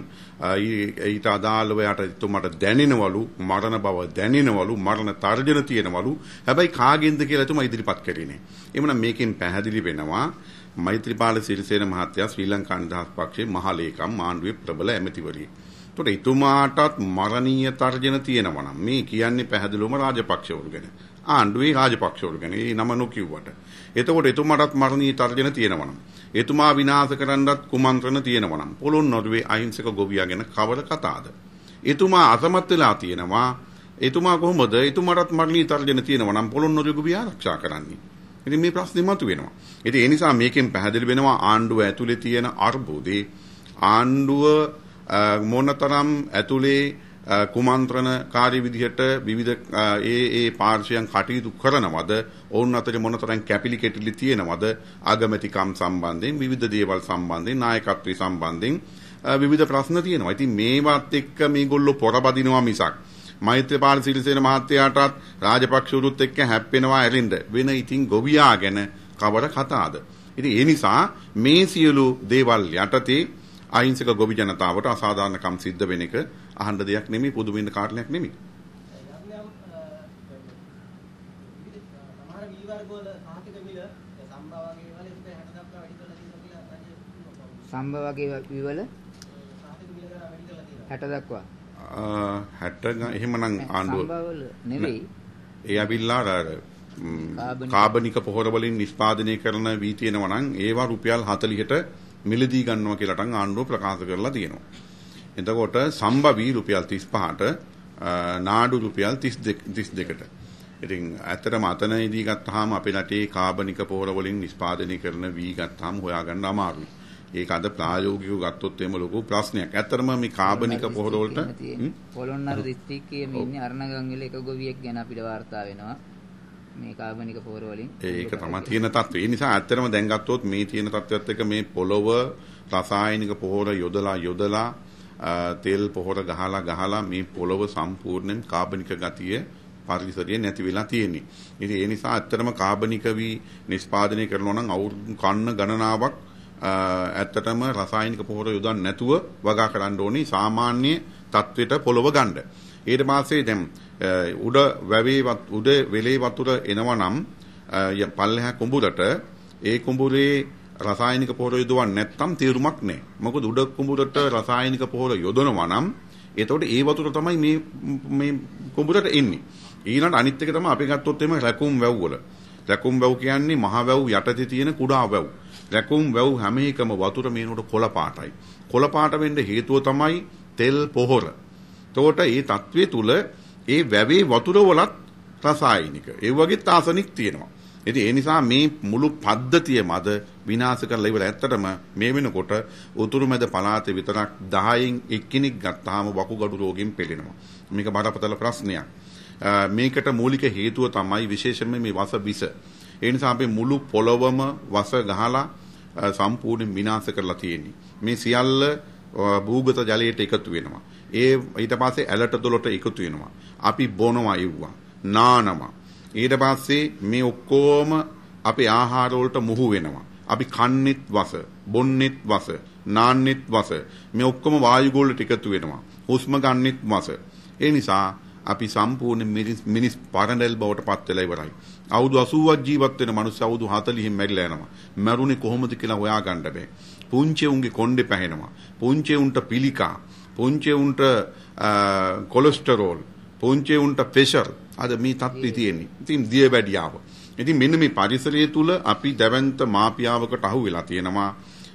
ඊට අදාළව යට එතුමාට දැනෙනවලු මරණ බව දැනෙනවලු මරණ තර්ජන තියෙනවලු හැබැයි කාගෙන්ද කියලා එතුමා ඉදිරිපත් කරන්නේ. එමනම් මේකෙන් පැහැදිලි වෙනවා මෛත්‍රීපාල සිරිසේන මහත්තයා ශ්‍රී ලංකා නිදහස් පක්ෂයේ මහලේකම් මාණ්ඩුවේ ප්‍රබල ඇමතිවරියෙක්. එතකොට එතුමාටත් මරණීය තර්ජන තියෙනවා නම් මේ කියන්නේ පැහැදිලිවම රාජපක්ෂවරු ගැන. ආණ්ඩුවේ රාජපක්ෂවරු ගැන. ඒ නම නොකියුවට. එතකොට එතුමාටත් මරණීය තර්ජන තියෙනවා නම් එතුමා විනාශ කරන්නත් කුමන්ත්‍රණ තියෙනවා නම් පොළොන් නොරුවේ අහිංසක ගොවියා ගැන කවර කතාවද? එතුමා අසමත් වෙලා තියෙනවා. එතුමා කොහොමද? එතුමාටත් මරණීය තර්ජන තියෙනවා නම් පොළොන් නොරුවේ ගොවියා ආරක්ෂා කරන්නේ. ඉතින් මේ ප්‍රශ්නේ මතුවෙනවා. ඉතින් ඒ නිසා මේකෙන් පැහැදිලි වෙනවා ආණ්ඩුව ඇතුලේ තියෙන අර්බුදේ ආණ්ඩුව මොනතරම් ඇතුලේ කුමන්ත්‍රණකාරී විදිහට විවිධ ඒ ඒ පාර්ශ්වයන් කටයුතු කරනවද ඔවුන් අතරේ මොනතරම් කැපිලි කෙටිලි තියෙනවද ආගමතිකම් සම්බන්ධයෙන් විවිධ දේවල් සම්බන්ධයෙන් නායකත්වය සම්බන්ධයෙන් විවිධ ප්‍රශ්න තියෙනවා. ඉතින් මේවත් එක්ක මේගොල්ලෝ පොරබදිනවා මිසක් මෛත්‍රපාල සිරිසේන මහත්තයාටත් රාජපක්ෂවරුත් එක්ක හැප්පෙනවා ඇරෙන්න වෙන ඉතින් ගොවියා ගැන කවර කතාවද. ඉතින් ඒ නිසා මේ සියලු දේවල් යටතේ අහිංසක ගොවි ජනතාවට අසාධාරණකම් සිද්ධ වෙන එක අහන්න දෙයක් නෙමෙයි පුදුමින්න කාරණයක් නෙමෙයි. සම්බ වගේ විවල 60 දක්වා 60 එහෙමනම් ආණ්ඩුව සම්බවල නෙවෙයි ඒ අවිල්ලා අර කාබනික පොහොර වලින් නිෂ්පාදනය කරන වීති එනවා නම් ඒවා රුපියල් 40ට මිලදී ගන්නවා කියලා ටන් ආණ්ඩුව ප්‍රකාශ කරලා තියෙනවා. එතකොට සම්භවී රුපියල් 35ට නාඩු රුපියල් 32ට. ඉතින් ඇත්තටම අතන ඉදී ගත්තාම අපේ රටේ කාබනික පොහොර වලින් නිෂ්පාදනය කරන වී ගත්තාම හොයාගන්න අමාරුයි. ඒක අද ප්‍රායෝගිකව ගත්තොත් එහෙම ලොකු ප්‍රශ්නයක්. ඇත්තරම මේ කාබනික පොහොර වලට පොළොන්නරු දිස්ත්‍රික්කයේ මේ ඉන්නේ අරණගංගල එක ගොවියෙක් ගැන අපිට වාර්තා වෙනවා. මේ කාබනික පොහොර වලින්. ඒක තමයි තියෙන තත්ත්වය. ඒ නිසා ඇත්තරම දැන් ගත්තොත් මේ තියෙන තත්ත්වයත් එක්ක මේ පොළොව රසායනික පොහොර යොදලා යොදලා තෙල් පොහොර ගහලා ගහලා මේ පොළොව සම්පූර්ණයෙන් කාබනික ගතිය පරිසරයේ නැති වෙලා තියෙන්නේ. ඉතින් ඒ නිසා ඇත්තටම කාබනික වී නිෂ්පාදනය කරනවා නම් අවුරුදු කන්න ගණනාවක් ඇත්තටම රසායනික පොහොර යොදන්න නැතුව වගා කරන්න ඕනේ සාමාන්‍ය තත්වෙට පොළව ගන්න. ඊට පස්සේ දැන් උඩ වැවේ උඩ වෙලේ වතුර එනවා නම් පල්ලෙහා කුඹුරට ඒ කුඹුරේ රසායනික පොහොර යොදවන්නේ නැත්නම් තීරුමක් නැහැ. මොකද උඩ කුඹුරට රසායනික පොහොර යොදනවා නම් එතකොට ඒ වතුර තමයි මේ මේ කුඹුරට එන්නේ. ඊළඟ අනිත් එක තමයි අපි ගත්තොත් එimhe රැකුම් වැව් වල. රැකුම් වැව් කියන්නේ මහ වැව් යටතේ තියෙන කුඩා වැව්. රැකුම් වැව් හැම එකම වතුර මේනකොට කොළ පාටයි. කොළ පාට වෙන්න හේතුව තමයි තෙල් පොහොර. එතකොට මේ தત્ත්වය තුල ඒ වැවේ වතුර වලත් රසායනික ඒ වගේ තාසනික් තියෙනවා. ඉතින් ඒ නිසා මේ මුළු පද්ධතියම අද විනාශ කරලා ඉවරයි. ඇත්තටම මේ වෙනකොට උතුරුමැද පළාතේ විතරක් 10න් එක්කෙනෙක් ගත්තාම වකුගඩු රෝගයෙන් පෙළෙනවා. මේක බරපතල ප්‍රශ්නයක්. මේකට මූලික හේතුව තමයි විශේෂයෙන්ම මේ වස විස ඒ නිසා අපි මුළු පොළොවම වස ගහලා සම්පූර්ණ විනාශ කරලා තියෙන්නේ. මේ සියල්ල භූගත ජලයට එකතු වෙනවා. ඒ ඊට පස්සේ ඇලට දොලට එකතු වෙනවා. අපි බොනවා ඉව්වා. නානවා. ඊට පස්සේ මේ ඔක්කොම අපේ ආහාර වලට මුහු වෙනවා. අපි කන්නෙත් වස, බොන්නෙත් වස, නාන්නෙත් වස. මේ ඔක්කොම වායු ගෝලයට එකතු වෙනවා. හුස්ම ගන්නෙත් වස. ඒ නිසා අපි සම්පූර්ණ මිනිස් මිනිස් පරණල් බවට පත් වෙලා ඉවරයි. අවුරුදු 80ක් ජීවත් වෙන මිනිස්සු අවුරුදු 40න් මැරිලා යනවා. මැරුණේ කොහොමද කියලා හොයාගන්න බෑ. පුංචි උන්ගේ කොණ්ඩේ පැහෙනවා. පුංචි උන්ට පිළිකා. පුංචි උන්ට කොලෙස්ටරෝල්. පුංචි උන්ට ප්‍රෙෂර්. අද මේ තත්ත්වය තියෙන්නේ. ඉතින් දිය වැඩියාව. ඉතින් මෙන්න මේ පරිසරය තුල අපි දැවැන්ත මාපියාවකට අහු වෙලා තියෙනවා.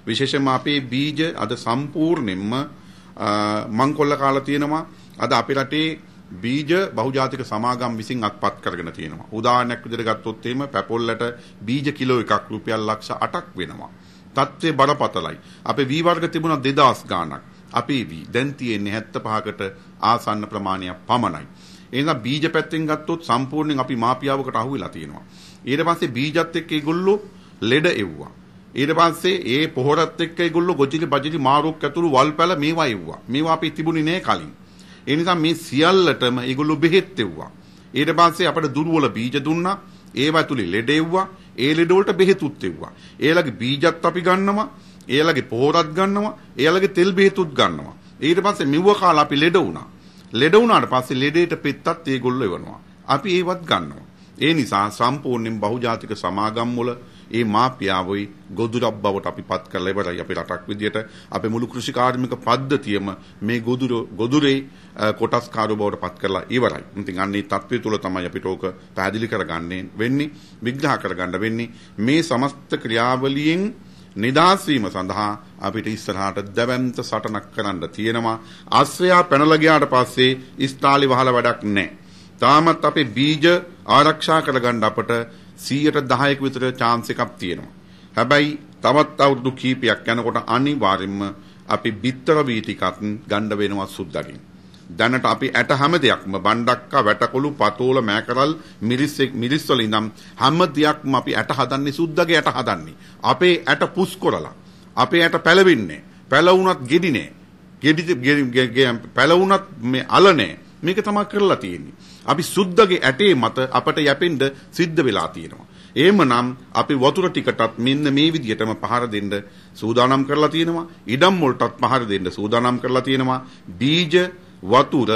විශේෂයෙන්ම අපේ බීජ අද සම්පූර්ණයෙන්ම මංකොල්ල කාලා තියෙනවා. අද අපේ රටේ බීජ බහුජාතික සමාගම් විසින් අත්පත් කරගෙන තියෙනවා. උදාහරණයක් විදිහට ගත්තොත් එහෙම පැපොල්ලට බීජ කිලෝ එකක් රුපියල් ලක්ෂ 8ක් වෙනවා. තත්ත්වේ බරපතලයි. අපේ වී වර්ග තිබුණා 2000 ගාණක්. අපේ වී දැන් තියෙන්නේ 75කට ආසන්න ප්‍රමාණයක් පමණයි. එහෙනම් බීජ පැත්තෙන් ගත්තොත් සම්පූර්ණයෙන් අපි මාපියාවකට අහුවෙලා තියෙනවා. ඊට පස්සේ බීජත් එක්ක ඒගොල්ලෝ ලෙඩ එව්වා. ඊට පස්සේ ඒ පොහොරත් එක්ක ඒගොල්ලෝ ගොජිලි බජිලි මාරුක් ඇතුළු වල්පැල මේවා එව්වා. මේවා අපි තිබුණේ නෑ කලින්. ඒ නිසා මේ සියල්ලටම ඒගොල්ලෝ බෙහෙත් දෙව්වා. ඊට පස්සේ අපිට දුර්වල බීජ දුන්නා. ඒව ඇතුලේ ලෙඩ එව්වා. ඒ ලෙඩ වලට බෙහෙතුත් දෙව්වා. ඒලගේ බීජත් අපි ගන්නවා. ඒලගේ පොහොරත් ගන්නවා. ඒලගේ තෙල් බෙහෙතුත් ගන්නවා. ඊට පස්සේ මෙව කාලා අපි ලෙඩ වුණා. ලෙඩ වුණාට පස්සේ ලෙඩේට පෙත්තත් ඒගොල්ලෝ එවනවා. අපි ඒවත් ගන්නවා. ඒ නිසා සම්පූර්ණයෙන් බහුජාතික සමාගම් වල ඒ මාපියාවොයි ගොදුරක් බවට අපි පත් කරලා ඉවරයි අපේ රටක් විදියට අපේ මුළු කෘෂිකාර්මික පද්ධතියම මේ ගොදුර ගොදුරේ කොටස්කාරෝ බවට පත් කරලා ඉවරයි. ඉතින් අන්න ඒ தත්ත්වය තුළ තමයි අපිට ඕක පැහැදිලි කරගන්නේ වෙන්නේ විග්‍රහ කරගන්න වෙන්නේ මේ සමස්ත ක්‍රියාවලියෙන් නිදාස් වීම සඳහා අපිට ඉස්සරහට දැවැන්ත සටනක් කරන්න තියෙනවා. ආශ්‍රයා පැනලා ගියාට පස්සේ ඉස්තාලි වහලා වැඩක් නැහැ. තාමත් අපේ බීජ ආරක්ෂා කරගන්න අපට 100ට 10ක විතර chance එකක් තියෙනවා. හැබැයි තවත් අවුරුදු කීපයක් යනකොට අනිවාර්යයෙන්ම අපි බිත්තර වී ටිකක් ගන්න වෙනවා සුද්දාගෙන්. දැනට අපි ඇට හැම දෙයක්ම බණ්ඩක්කා වැටකොළු පතෝල මෑකරල් මිරිස් මිරිස් වල ඉඳන් හැම දෙයක්ම අපි ඇට හදන්නේ සුද්දගේ ඇට හදන්නේ. අපේ ඇට පුස් කරලා. අපේ ඇට පැලවෙන්නේ. පැලවුණත් ගෙඩිනේ. ගෙඩි පැලවුණත් මේ අලනේ. මේක තමයි කරලා තියෙන්නේ. අපි සුද්දගේ ඇටේ මත අපට යැපෙන්න සිද්ධ වෙලා තියෙනවා. එහෙමනම් අපි වතුර ටිකටත් මෙන්න මේ විදිහටම පහර දෙන්න සූදානම් කරලා තියෙනවා. ඉඩම් වලටත් පහර දෙන්න සූදානම් කරලා තියෙනවා. බීජ වතුර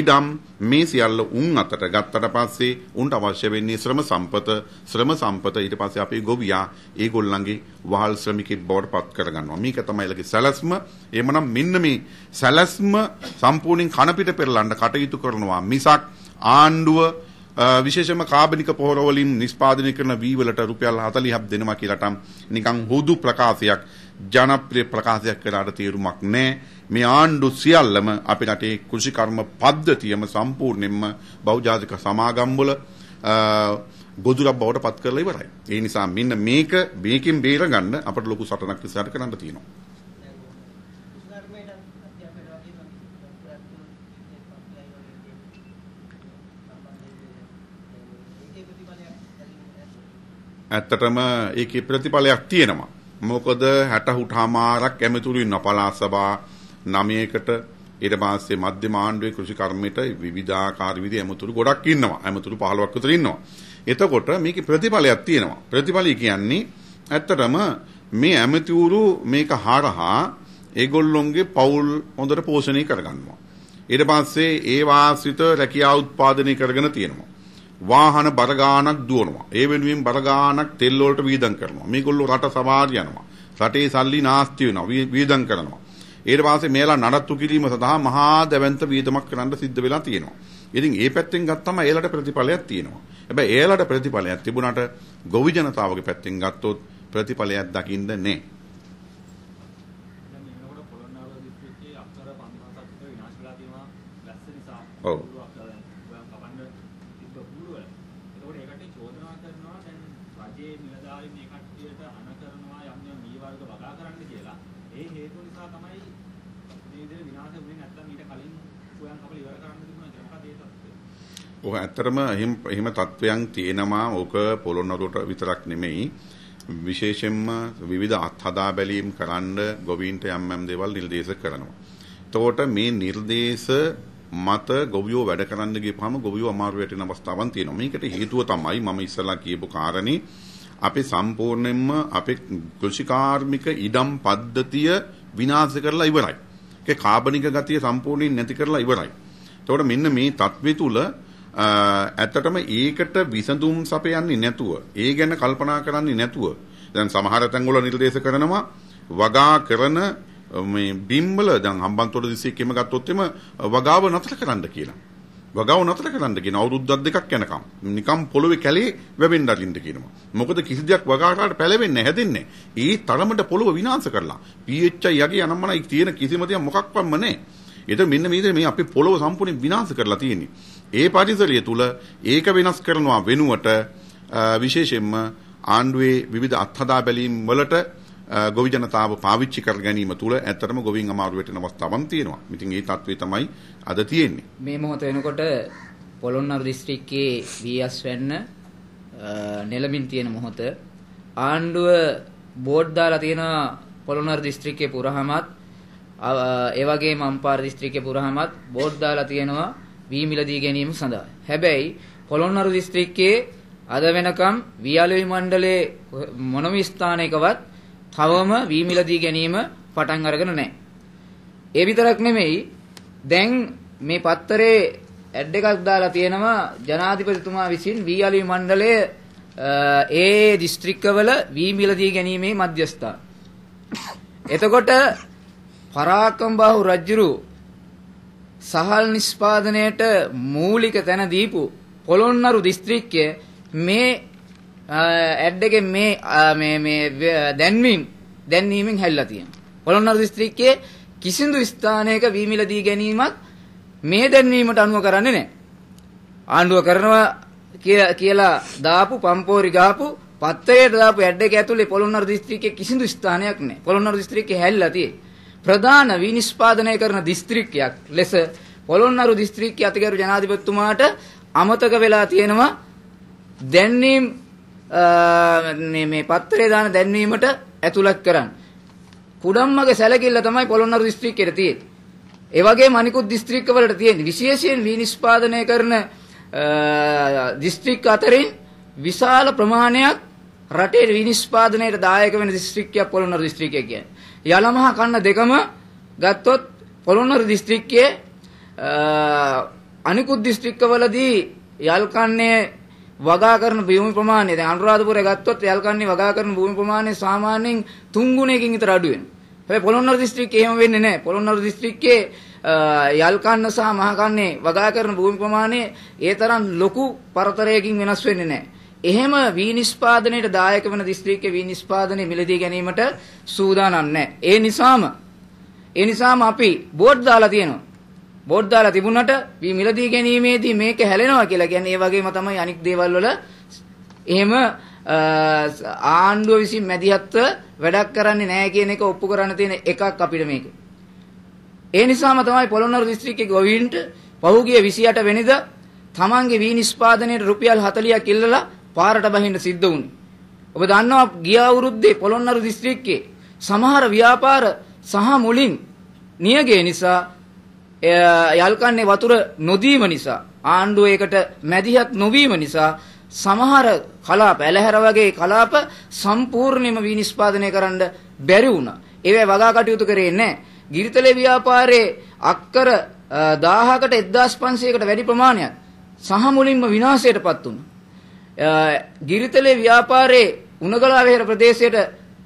ඉඩම් මේ සියල්ල උන් අතට ගත්තට පස්සේ උන්ට අවශ්‍ය වෙන්නේ ශ්‍රම සම්පත ශ්‍රම සම්පත ඊට පස්සේ අපේ ගොවියා ඒගොල්ලන්ගේ වහල් ශ්‍රමිකෙක් බවට පත් කරගන්නවා මේක තමයි ඊළඟ සැලැස්ම එහෙමනම් මෙන්න මේ සැලැස්ම සම්පූර්ණයෙන් කන පිට පෙරලන්න කටයුතු කරනවා මිසක් ආණ්ඩුව විශේෂම කාබනික පොහොරවලින් නිස්පාදනය කරන වීවලට රුපියල් 40ක් දෙනවා කියලාට නිකන් හුදු ප්‍රකාශයක් ජනප්‍රිය ප්‍රකාශයක් කරාට තේරුමක් නැහැ. මේ ආණ්ඩු සියල්ලම අපේ රටේ කෘෂිකර්ම පද්ධතියම සම්පූර්ණයෙන්ම බෞද්ධාතික සමාගම්වල ගොදුරක් බවට පත් කරලා ඉවරයි. ඒ නිසා මෙන්න මේක මේකෙන් බේරගන්න අපට ලොකු සටනක් ඉස්සරහ කරන්න තියෙනවා. ඇත්තටම ඒකේ ප්‍රතිඵලයක් තියෙනවා. මොකද 60 හමාරක් ඇමතුරු ඉන්න පළාත් සභා 9කට ඊට පස්සේ මධ්‍යම ආණ්ඩුවේ කෘෂි කර්මයට විවිධාකාර විදිහේ ඇමතුරු ගොඩක් ඉන්නවා. ඇමතුරු 15ක් විතර ඉන්නවා. එතකොට මේකේ ප්‍රතිඵලයක් තියෙනවා. ප්‍රතිඵලය කියන්නේ ඇත්තටම මේ ඇමතිවරු මේක හරහා ඒගොල්ලොන්ගේ පවුල් හොඳට පෝෂණය කරගන්නවා. ඊට පස්සේ ඒ වාසිත රැකියා උත්පාදනය කරගෙන තියෙනවා. වාහන බර ගාණක් දුවනවා. ඒ වෙනුවෙන් බර ගාණක් තෙල් වලට වියදම් කරනවා. මේගොල්ලෝ රට සවාර යනවා. රටේ සල්ලි නාස්ති වෙනවා. වියදම් කරනවා. ඊට පස්සේ මේලා නඩත්තු කිරීම සඳහා මහා දැවැන්ත වියදමක් කරන්න සිද්ධ වෙලා තියෙනවා. ඉතින් ඒ පැත්තෙන් ගත්තම ඒලට ප්‍රතිඵලයක් තියෙනවා. හැබැයි ඒලට ප්‍රතිඵලයක් තිබුණාට ගොවි ජනතාවගේ පැත්තෙන් ගත්තොත් ප්‍රතිඵලයක් දකින්න නැහැ. ඔව් ඔක ඇත්තටම එහෙම එහෙම තත්වයන් තියෙනවා. ඕක පොළොන්නරුවට විතරක් නෙමෙයි. විශේෂයෙන්ම විවිධ අත්හදා බැලීම් කරන්න ගොවීන්ට යම් යම් දේවල් නිර්දේශ කරනවා. එතකොට මේ නිර්දේශ මත ගොවියෝ වැඩ කරන්න ගියපහම ගොවියෝ අමාරු වෙටින අවස්ථාවක් තියෙනවා. මේකට හේතුව තමයි මම ඉස්සලා කියපු කාරණේ අපේ සම්පූර්ණයෙන්ම අපේ කෘෂිකාර්මික ඉඩම් පද්ධතිය විනාශ කරලා ඉවරයි. ඒක කාබනික ගතිය සම්පූර්ණයෙන් නැති කරලා ඉවරයි. එතකොට මෙන්න මේ தત્ත්වය තුල ඇත්තටම ඒකට විසඳුම් සපයන්නේ නැතුව ඒ ගැන කල්පනා කරන්නේ නැතුව දැන් සමහර තැන්වල නිර්දේශ කරනවා වගා කරන මේ බිම්බල දැන් හම්බන්තොට දිස්ත්‍රික්කෙම ගත්තොත් එම වගාව නතර කරන්න කියලා. වගාව නතර කරන්න කියන අවුරුද්දක් දෙකක් යනකම් නිකම් පොළවේ කැලේ වැවෙන්න අරින්න කියනවා. මොකද කිසි දෙයක් වගාකාරට පැලවෙන්නේ හැදෙන්නේ. ඒ තරමට පොළව විනාශ කරලා PHI යගේ අනම්මනයි තියෙන කිසිම දෙයක් මොකක්වත්ම නැහැ. ඒතර මෙන්න මේ මේ අපේ පොළව සම්පූර්ණයෙන් විනාශ කරලා තියෙන්නේ. ඒ පරිසරය තුල ඒක වෙනස් කරනවා වෙනුවට විශේෂයෙන්ම ආණ්ඩුවේ විවිධ අත්හදා බැලීම් වලට ගොවි ජනතාව පාවිච්චි කර ගැනීම තුළ ඇත්තටම ගොවින් අමාරු වෙටෙන අවස්ථාවක් තියෙනවා. ඉතින් ඒ තත්ත්වේ තමයි අද තියෙන්නේ. මේ මොහොත වෙනකොට පොළොන්නරු දිස්ත්‍රික්කයේ වීයස් වෙන්න නෙළමින් තියෙන මොහොත ආණ්ඩුව බෝඩ් දාලා තියෙනවා පොළොන්නරු දිස්ත්‍රික්කයේ පුරාමත් ඒ වගේම අම්පාර දිස්ත්‍රික්කයේ පුරාමත් බෝඩ් දාලා තියෙනවා වී මිලදී ගැනීම සඳහා. හැබැයි පොළොන්නරු දිස්ත්‍රික්කයේ අද වෙනකම් වියලවි මණ්ඩලයේ මොනම ස්ථානයකවත් තවම වී මිලදී ගැනීම පටන් අරගෙන නැහැ. ඒ විතරක් නෙමෙයි දැන් මේ පත්තරේ ඇඩ් එකක් දාලා තියෙනවා ජනාධිපතිතුමා විසින් වියලවි මණ්ඩලයේ ඒ දිස්ත්‍රික්කවල වී මිලදී ගැනීමේ මධ්‍යස්ථා. එතකොට පරාක්‍රමබාහු රජුරු සහල් නිෂ්පාදනයට මූලික තැන දීපු පොළොන්නරු දිස්ත්‍රික්කය මේ ඇඩ් එකෙන් මේ මේ මේ දැන්වීම දැන්වීමෙන් හැල්ලා තියෙනවා. පොළොන්නරු දිස්ත්‍රික්කයේ කිසිදු ස්ථානයක වීමිලදී ගැනීමක් මේ දැන්වීමට අනුව කරන්නේ නැහැ. ආණ්ඩුව කරනවා කියලා දාපු පම්පෝරි ගාපු පත්තරයට දාපු ඇඩ් එක ඇතුලේ පොළොන්නරු දිස්ත්‍රික්කයේ කිසිදු ස්ථානයක් නැහැ. පොළොන්නරු දිස්ත්‍රික්කයේ හැල්ලා තියෙන්නේ. ප්‍රධාන විනිස්පාදනය කරන දිස්ත්‍රික්කයක් ලෙස පොළොන්නරු දිස්ත්‍රික්කයේ අතිගරු ජනාධිපතිතුමාට අමතක වෙලා තියෙනවා දැන්වීම මේ මේ පත්‍රය දාන දැන්වීමට ඇතුළත් කරන්න. කුඩම්මගේ සැලකිල්ල තමයි පොළොන්නරු දිස්ත්‍රික්කයට තියෙන්නේ. ඒ වගේම අනිකුත් දිස්ත්‍රික්කවලට තියෙන්නේ විශේෂයෙන් විනිස්පාදනය කරන දිස්ත්‍රික්ක අතරින් විශාල ප්‍රමාණයක් රටේ විනිස්පාදනයට දායක වෙන දිස්ත්‍රික්කයක් පොළොන්නරු දිස්ත්‍රික්කය කියන්නේ. යලමහ කන්න දෙකම ගත්තොත් පොළොන්නර දිස්ත්‍රික්කයේ අනිකුත් දිස්ත්‍රික්කවලදී යල් කන්නේ වගා කරන භූමි ප්‍රමාණය දැන් අනුරාධපුරය ගත්තොත් යල් කන්නේ වගා කරන භූමි ප්‍රමාණය සාමාන්‍යයෙන් තුන් ගුණයකින් විතර අඩු වෙනවා. හැබැයි පොළොන්නරු දිස්ත්‍රික්කේ එහෙම වෙන්නේ නැහැ. පොළොන්නරු දිස්ත්‍රික්කේ යල් කන්න සහ මහ කන්නේ වගා කරන භූමි ප්‍රමාණය ඒ තරම් ලොකු පරතරයකින් වෙනස් වෙන්නේ නැහැ. එහෙම වී නිෂ්පාදනයට දායක වන දිස්ත්‍රික්කයේ වී නිෂ්පාදනය මිලදී ගැනීමට සූදානම් නැහැ. ඒ නිසාම ඒ නිසාම අපි බෝඩ් දාලා තියෙනවා. බෝඩ් දාලා තිබුණාට වී මිලදී ගැනීමේදී මේක හැලෙනවා කියලා කියන්නේ ඒ වගේම තමයි අනික් දේවල් වල එහෙම ආණ්ඩුව විසින් මැදිහත්ව වැඩක් කරන්නේ නැහැ කියන එක ඔප්පු කරන්න තියෙන එකක් අපිට මේක. ඒ නිසාම තමයි පොළොන්නරු දිස්ත්‍රික්කයේ ගොවීන්ට පහුගිය 28 වෙනිදා තමන්ගේ වී නිෂ්පාදනයේ රුපියල් 40ක් ඉල්ලලා පාරට බහින්න සිද්ධ වුණේ. ඔබ දන්නවා ගිය අවුරුද්දේ පොළොන්නරු දිස්ත්‍රික්කයේ සමහර ව්‍යාපාර සහ මුලින් නියගේ නිසා යල්කන්නේ වතුර නොදීම නිසා ආණ්ඩුව ඒකට මැදිහත් නොවීම නිසා සමහර කලාප ඇලහැර වගේ කලාප සම්පූර්ණයෙන්ම විනිස්පාදනය කරන්න බැරි වුණා. ඒවැ වගා කටයුතු කරේ නැහැ. ගිරිතලේ ව්‍යාපාරයේ අක්කර 1000කට 1500කට වැඩි ප්‍රමාණයක් සහ මුලින්ම විනාශයටපත් වුණා. ගිරිතලේ ව්‍යාපාරේ උණගලාවේර ප්‍රදේශයට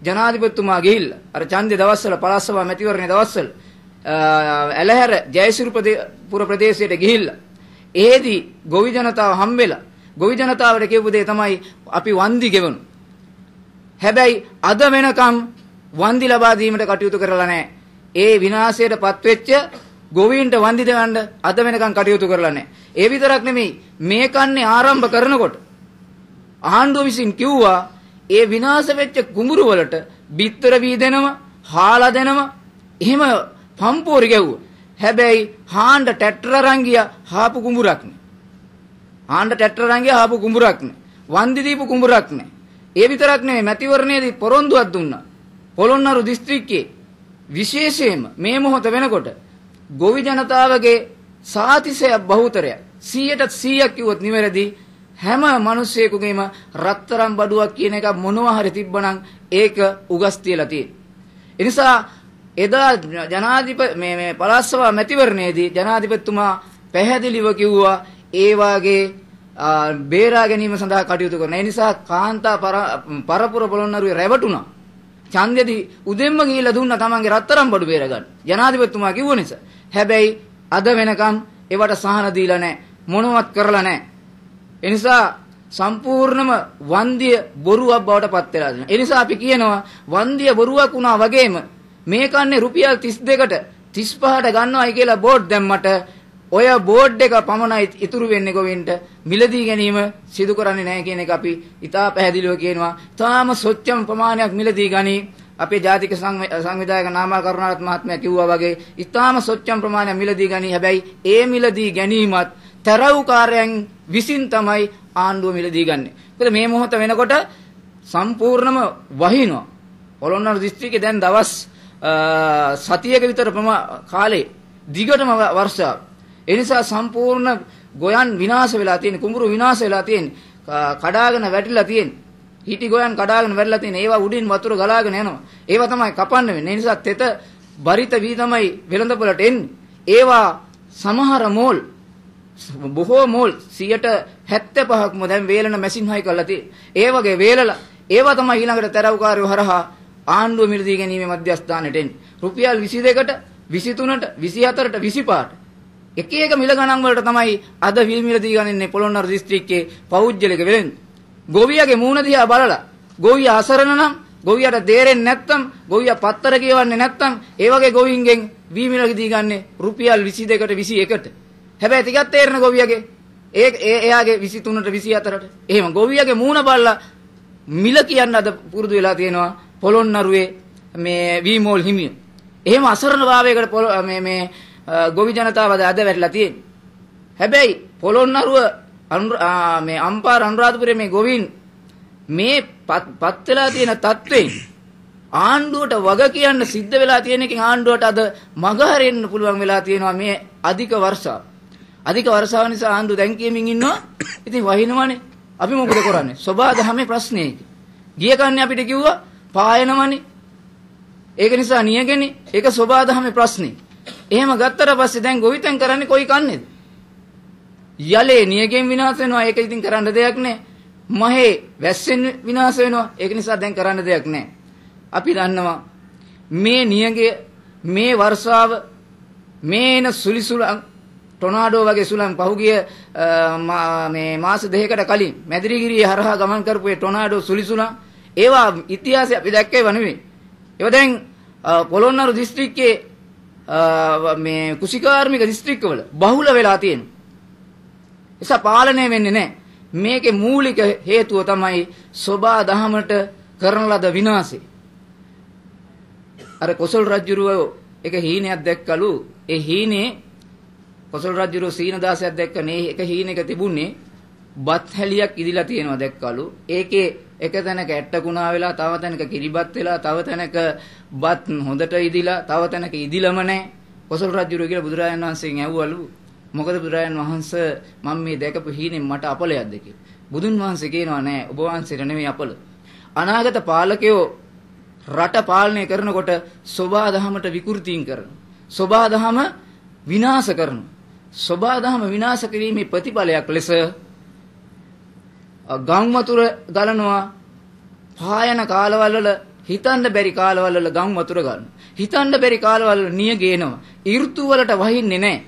ජනාධිපතිතුමා ගිහිල්ලා අර ඡන්දේ දවස්වල පළාත් සභා මැතිවරණයේ දවස්වල ඇලහැර ජයසිරි පුර ප්‍රදේශයට ගිහිල්ලා ඒදී ගොවි ජනතාව හම්බෙලා ගොවි ජනතාවට කියපු දේ තමයි අපි වන්දි ගෙවනු. හැබැයි අද වෙනකම් වන්දි ලබා දීමට කටයුතු කරලා නැහැ. ඒ විනාශයට පත්වෙච්ච ගොවීන්ට වන්දි දෙවන්න අද වෙනකම් කටයුතු කරලා නැහැ. ඒ විතරක් නෙමෙයි මේ කන්නේ ආරම්භ කරනකොට ආණ්ඩුව විසින් කිව්වා ඒ විනාශ වෙච්ච කුඹුරු වලට බිත්තර වී දෙනවා, හාලා දෙනවා. එහෙම පම්පෝරි ගැව්වා. හැබැයි හාණ්ඩ ටැට්ටර රංගිය හාපු කුඹුරක් නේ. හාණ්ඩ ටැට්ටර රංගිය හාපු කුඹුරක් නේ. වන්දි දීපු කුඹුරක් නේ. ඒ විතරක් නෙවෙයි මැතිවරණයේදී පොරොන්දුවක් දුන්නා. පොළොන්නරු දිස්ත්‍රික්කයේ විශේෂයෙන්ම මේ මොහොත වෙනකොට ගොවි ජනතාවගේ සාතිසය බහුතරයක් 100ට 100ක් කිව්වොත් නිවැරදි හැම මිනිස්සෙකුගේම රත්තරන් බඩුවක් කියන එක මොනවා හරි තිබ්බනම් ඒක උගස් තියලා තියෙන. ඒ නිසා එදා ජනාධිප මේ මේ පළාත්සභා මැතිවරණයේදී ජනාධිපතිතුමා පැහැදිලිව කිව්වා ඒ වාගේ බේරා ගැනීම සඳහා කටයුතු කරන. ඒ නිසා කාන්තා පරපුර පොළොන්නරුවේ රැවටුණා. ඡන්දෙදී උදෙන්ම ගිහිල්ලා දුන්නා තමන්ගේ රත්තරන් බඩු බේර ගන්න. ජනාධිපතිතුමා කිව්ව නිසා. හැබැයි අද වෙනකම් ඒවට සහන දීලා නැහැ. මොනවත් කරලා නැහැ. එනිසා සම්පූර්ණම වන්දිය බොරුවක් බවට පත් වෙලා තියෙනවා. ඒ නිසා අපි කියනවා වන්දිය බොරුවක් වුණා වගේම මේ කන්නේ රුපියල් 32කට 35ට ගන්නවයි කියලා බෝඩ් දැම්මට ඔය බෝඩ් එක පමණයි ඉතුරු වෙන්නේ ගොවින්ට මිලදී ගැනීම සිදු කරන්නේ නැහැ කියන එක අපි ඉතා පැහැදිලිව කියනවා. තාම සොච්චම් ප්‍රමාණයක් මිලදී ගනී අපේ ජාතික සංවිධායක නාමා කරුණාරත් මහත්මයා කිව්වා වගේ ඉතාම සොච්චම් ප්‍රමාණයක් මිලදී ගනී. හැබැයි ඒ මිලදී ගැනීමත් තරවුකාරයන් විසින් තමයි ආණ්ඩුව මිලදී ගන්නෙ. මොකද මේ මොහොත වෙනකොට සම්පූර්ණම වහිනවා. පොළොන්නරු දිස්ත්‍රික්කේ දැන් දවස් සතියක විතර කාලේ දිගටම වර්ෂාව. ඒ නිසා සම්පූර්ණ ගොයන් විනාශ වෙලා තියෙන, කුඹුරු විනාශ වෙලා තියෙන, කඩාගෙන වැටිලා තියෙන. හිටි ගොයන් කඩාගෙන වැටිලා තියෙන. ඒවා උඩින් වතුර ගලාගෙන යනවා. ඒවා තමයි කපන්න වෙන්නේ. ඒ නිසා තෙත බරිත වී තමයි වෙළඳපොළට එන්නේ. ඒවා සමහර මෝල් බොහෝ මෝල් 75%ක්ම දැන් වේලන මැෂින් හයි කරලා තියෙන්නේ. ඒ වගේ වේලලා ඒවා තමයි ඊළඟට තරවකාරයෝ හරහා ආණ්ඩුව මිලදී ගැනීමේ මධ්‍යස්ථානට එන්නේ. රුපියල් 22කට 23ට 24ට 25ට එක එක මිල ගණන් වලට තමයි අද විල් මිල දී ගන්නන්නේ පොළොන්නරු දිස්ත්‍රික්කයේ පෞද්ගලික වෙලෙන් ගොවියගේ මූණ දිහා බලලා ගොවිය අසරණ නම් ගොවියට තේරෙන්නේ නැත්නම් ගොවියා පත්තර කියවන්නේ නැත්නම් ඒ වගේ ගොවින්ගෙන් වී මිල දී ගන්නේ රුපියල් 22කට 21ට හැබැයි ටිකක් තේරෙන ගොවියගේ ඒ එයාගේ 23ට 24ට එහෙම ගොවියගේ මූණ බලලා මිල කියන්න අද පුරුදු වෙලා තියෙනවා පොළොන්නරුවේ මේ වීමෝල් හිමියෝ. එහෙම අසරණභාවයකට මේ මේ ගොවි ජනතාව අද වැටලා තියෙන්නේ. හැබැයි පොළොන්නරුව මේ අම්පාර අනුරාධපුරයේ මේ ගොවින් මේ පත් වෙලා තියෙන තත්වෙන් ආණ්ඩුවට වග කියන්න සිද්ධ වෙලා තියෙන එකෙන් ආණ්ඩුවට අද මගහරින්න පුළුවන් වෙලා තියෙනවා මේ අධික වර්ෂාව. අධික වර්ෂාව නිසා ආන්දු දැන් කියමින් ඉන්නවා. ඉතින් වහිනවනේ. අපි මොකද කරන්නේ? සබා දහමේ ප්‍රශ්නේ. ගිය කන්නේ අපිට කිව්වා පායනවනේ. ඒක නිසා නියගෙනේ. ඒක සබා දහමේ ප්‍රශ්නේ. එහෙම ගත්තට පස්සේ දැන් ගොවිතැන් කරන්නේ කොයි කන්නේද? යලේ නියගෙන් විනාශ වෙනවා. ඒක ඉතින් කරන්න දෙයක් නැහැ. මහේ වැස්සෙන් විනාශ වෙනවා. ඒක නිසා දැන් කරන්න දෙයක් නැහැ. අපි දන්නවා මේ නියගේ මේ වර්ෂාව මේන සුලිසුලන් ටොනාඩෝ වගේ සුළං පහුගිය මේ මාස දෙකකට කලින් මැදිරිගිරිය හරහා ගමන් කරපු ඒ ටොනාඩෝ සුලිසුළං ඒවා ඉතිහාසය අපි දැක්කේ වනෙමි. ඒවා දැන් පොළොන්නරු දිස්ත්‍රික්කයේ මේ කුසිකාර්මික දිස්ත්‍රික්කවල බහුල වෙලා තියෙනවා. එසා පාලනය වෙන්නේ නැහැ. මේකේ මූලික හේතුව තමයි සෝබා දහමට කරන ලද විනාශය. අර කොසල් රජුරෝ එක හීනයක් දැක්කලු. ඒ හීනේ කොසල් රජුරෝ සීනදාසයක් දැක්ක මේ එක හීනෙක තිබුණේ බත් හැලියක් ඉදිලා තියෙනවා දැක්කලු. ඒකේ එක තැනක ඇට්ටකුණා වෙලා තව තැනක කිරිබත් වෙලා තව තැනක බත් හොඳට ඉදිලා තව තැනක ඉදිලම නැහැ. කොසල් රජුරෝ කියලා බුදුරජාණන් වහන්සේගෙන් ඇහුවලු මොකද බුදුරජාණන් වහන්සේ මම මේ දැකපු හීනෙන් මට අපලයක්ද කියලා. බුදුන් වහන්සේ කියනවා නෑ ඔබ වහන්සේට නෙමෙයි අපල. අනාගත පාලකයෝ රට පාලනය කරනකොට සෝබා දහමට විකෘතීන් කරනවා. සෝබා දහම විනාශ කරනවා. සබා දහම විනාශ කිරීමේ ප්‍රතිඵලයක් ලෙස ගම් වතුර ගලනවා පායන කාලවල වල හිතන්න බැරි කාලවල වල ගම් වතුර ගන්නවා හිතන්න බැරි කාලවල වල නිය ගේනවා ඍතු වලට වහින්නේ නැහැ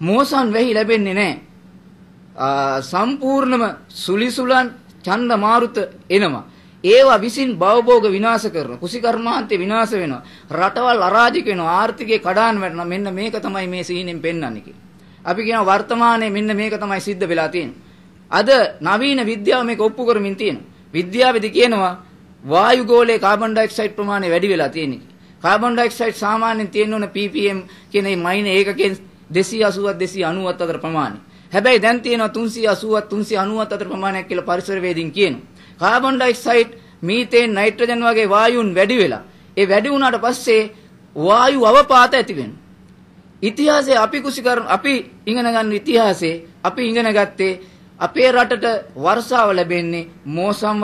මෝසන් වෙහි ලැබෙන්නේ නැහැ සම්පූර්ණම සුලිසුලන් ඡන්ද මාරුත එනවා ඒවා විසින් භවභෝග විනාශ කරන කුසි කර්මාන්තේ විනාශ වෙනවා රටවල් අරාජික වෙනවා ආර්ථිකේ කඩාන වැටෙනවා මෙන්න මේක තමයි මේ සීනෙන් පෙන්වන්නේ අපි කියන වර්තමානයේ මෙන්න මේක තමයි සිද්ධ වෙලා තියෙන්නේ. අද නවීන විද්‍යාව මේක ඔප්පු කරමින් තියෙනවා. විද්‍යාවේදී කියනවා වායු ගෝලයේ කාබන් ඩයොක්සයිඩ් ප්‍රමාණය වැඩි වෙලා තියෙන්නේ. කාබන් ඩයොක්සයිඩ් සාමාන්‍යයෙන් තියෙන ඕන ppm කියන මේ මයින ඒකකෙන් 280ක් 290ක් අතර ප්‍රමාණය. හැබැයි දැන් තියෙනවා 380ක් 390ක් අතර ප්‍රමාණයක් කියලා පරිසර වේදින් කියනවා. කාබන් ඩයොක්සයිඩ්, මීතේන්, නයිට්‍රජන් වගේ වායුන් වැඩි වෙලා. ඒ වැඩි වුණාට පස්සේ වායු අවපාත ඇති වෙනවා. ඉතිහාසයේ අපි කුසි කරන අපි ඉගෙන ගන්න ඉතිහාසයේ අපි ඉගෙන ගත්තේ අපේ රටට වර්ෂාව ලැබෙන්නේ මෝසම්